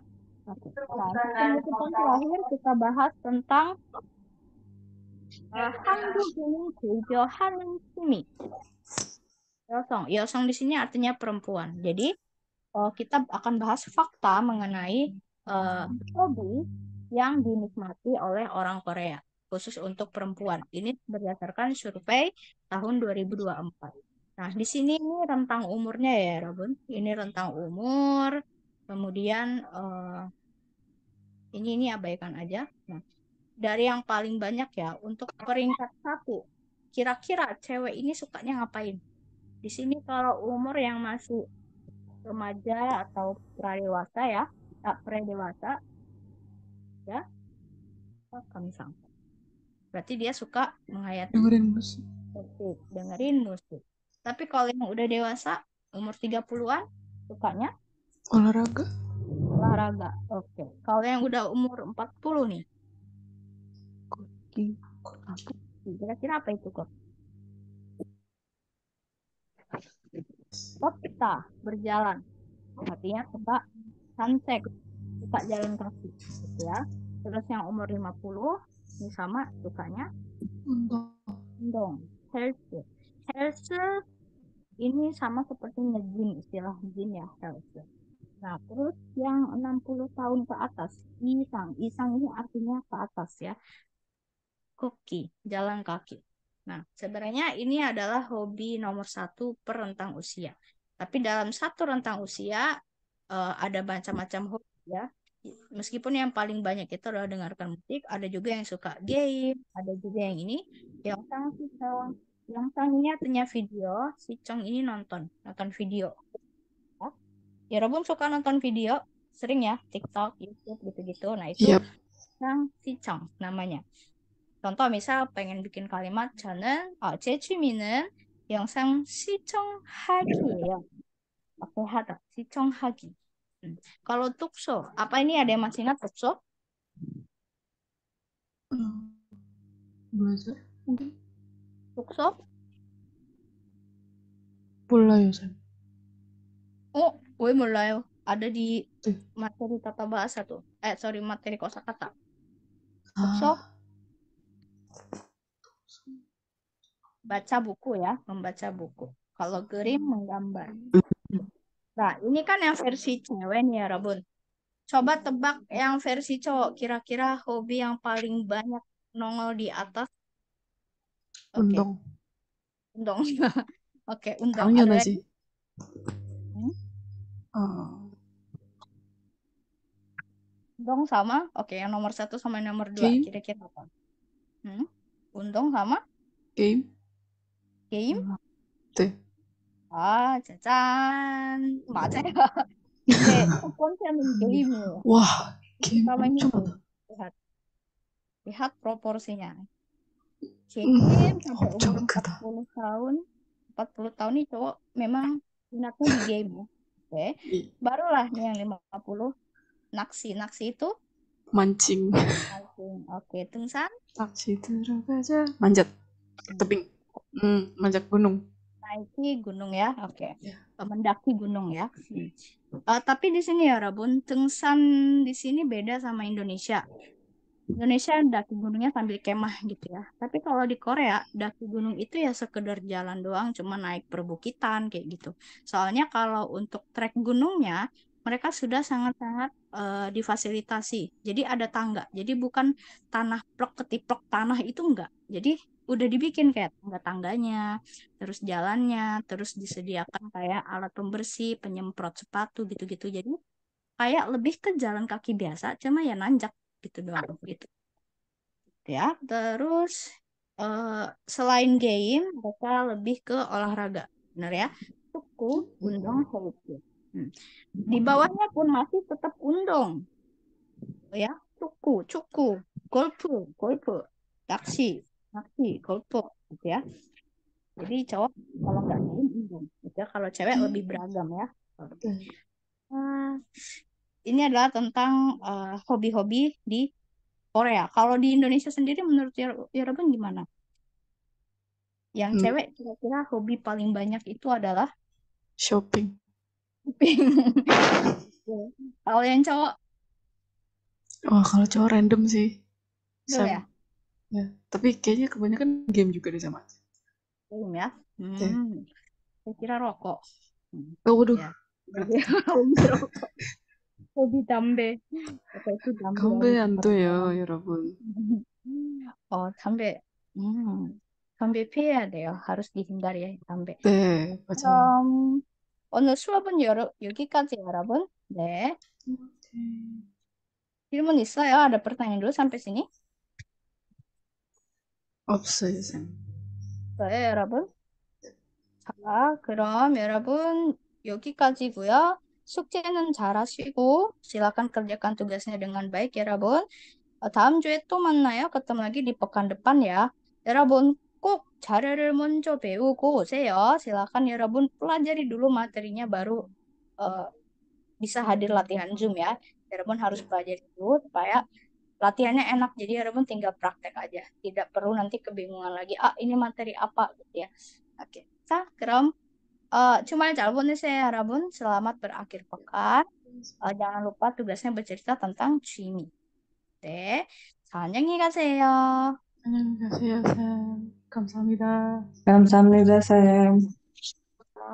Speaker 1: oke nah kita terakhir kita bahas tentang uh, Hangul Hangu Hangu Hangu Yosong. Yosong di sini artinya perempuan. Jadi uh, kita akan bahas fakta mengenai uh, hobi yang dinikmati oleh orang Korea khusus untuk perempuan. Ini berdasarkan survei tahun 2024. Nah, di sini ini rentang umurnya ya, Robun. Ini rentang umur, kemudian uh, ini ini abaikan aja. Nah, dari yang paling banyak ya, untuk peringkat satu, kira-kira cewek ini sukanya ngapain? Di sini kalau umur yang masih remaja atau pradewasa ya, tak eh, pradewasa ya, kami sangka. Berarti dia suka menghayati. Dengerin musik. musik. Dengerin musik. Tapi kalau yang udah dewasa, umur 30-an, sukanya? Olahraga. Olahraga, oke. Kalau yang udah umur 40 nih? Ah, koki. Kira-kira apa itu, Kok? kita berjalan. Artinya coba sunset. kita jalan kaki. Ya. Terus yang umur 50 ini sama sukanya undong. Undong. Herse. ini sama seperti ngejin istilah jin ya Herse. Nah, terus yang 60 tahun ke atas, isang. Isang ini artinya ke atas ya. Koki, jalan kaki. Nah, sebenarnya ini adalah hobi nomor satu per rentang usia. Tapi dalam satu rentang usia uh, ada macam-macam hobi ya. Meskipun yang paling banyak itu adalah dengarkan musik, ada juga yang suka game, ada juga yang ini yang sang si Chong. Yang sang ini artinya video, si Chong ini nonton, nonton video. Ya, Robum suka nonton video, sering ya, TikTok, YouTube gitu-gitu. Nah, itu yep. Iya. sang si Chong namanya. Contoh misal pengen bikin kalimat 저는 어제 취미는 영상 시청하기예요. Oke, si 시청하기. hagi. Kalau tukso, apa ini ada yang masih ingat tukso? Belajar mungkin. Tukso? Mulai, Oh, gue mulai. Ada di materi tata bahasa tuh. Eh, sorry, materi kosakata. Tukso? Ah. baca buku ya, membaca buku. Kalau Gerim menggambar. Nah, ini kan yang versi cewek nih ya, Rabun. Coba tebak yang versi cowok, kira-kira hobi yang paling banyak nongol di atas. Okay. Untung. Untung. Oke, okay, untung. (laughs) Ada... sih? Hmm? Oh. Untung sama? Oke, okay, yang nomor satu sama yang nomor dua. Kira-kira apa? Hmm? Untung sama? Game. 게임? 네. 아, 짜잔. 맞아요. 네, (laughs) (laughs) 첫 번째는 게임이에요. 와, 게임 엄청 많아. lihat. Lihat proporsinya. Jakim sampai umur 엄청 크다. 40 tahun, 40 tahun ini cowok memang minatnya di game. ya. Oke. 이 Barulah nih yang 50 naksi. Naksi itu Mancing. mancing. Oke, Okay. Tungsan. 낚시 들어가자. 만졌. Hmm
Speaker 2: mendaki hmm, manjat gunung.
Speaker 1: Naiki gunung ya, oke. Okay. Iya. Yeah. mendaki gunung ya. Uh, tapi di sini ya Rabun, Tengsan di sini beda sama Indonesia. Indonesia daki gunungnya sambil kemah gitu ya. Tapi kalau di Korea, daki gunung itu ya sekedar jalan doang, cuma naik perbukitan kayak gitu. Soalnya kalau untuk trek gunungnya, mereka sudah sangat-sangat, uh, difasilitasi. Jadi ada tangga, jadi bukan tanah plok ketiplok tanah itu enggak. Jadi udah dibikin kayak tangga-tangganya, terus jalannya, terus disediakan kayak alat pembersih, penyemprot sepatu gitu-gitu. Jadi kayak lebih ke jalan kaki biasa, cuma ya nanjak gitu doang gitu. Ya, terus uh, selain game, mereka lebih ke olahraga, benar ya? Tuku, undong, hoki. Hmm. Di bawahnya pun masih tetap undong, ya? Tuku, cuku, golpu, golpu, taksi, laki kelompok gitu ya jadi cowok kalau nggak main embung gitu ya. kalau cewek hmm. lebih beragam ya nah, ini adalah tentang eh, hobi-hobi di Korea kalau di Indonesia sendiri menurut Irfan gimana yang hmm. cewek kira-kira hobi paling banyak itu adalah shopping shopping (laughs) kalau yang cowok
Speaker 2: oh kalau cowok random sih ya? Sam- ya? ya tapi kayaknya kebanyakan game juga deh sama.
Speaker 1: Game ya? Iya. Hmm. Saya kira rokok.
Speaker 2: Hmm, oh, waduh. Ya.
Speaker 1: (laughs) Hobi 담배. 그 담배. 담배 안 돼요, 여러분. 어, 담배. 음. 담배 피해야 harus dihindari 담배.
Speaker 2: 네, 맞아요.
Speaker 1: 그럼 오늘 수업은 여러, 여기까지 여러분. 네. 질문 있어요? Ada pertanyaan dulu sampai sini? 없어요, 네, 여러분. 자, 그럼 여러분 여기까지고요. 숙제는 잘 하시고 silakan kerjakan tugasnya dengan baik, 여러분. 다음 주에 또 만나요. 그때 lagi di pekan depan ya. 여러분 꼭 자료를 먼저 배우고 오세요. silakan 여러분 pelajari dulu materinya baru uh, bisa hadir latihan Zoom ya. 여러분 harus belajar dulu supaya latihannya enak jadi harapan ya tinggal praktek aja tidak perlu nanti kebingungan lagi ah ini materi apa gitu ya oke kita kram uh, eh, cuma calon saya harapun selamat berakhir pekan uh, jangan lupa tugasnya bercerita tentang Cimi 네 안녕히 가세요 안녕히 가세요 쌤 감사합니다
Speaker 4: 감사합니다 쌤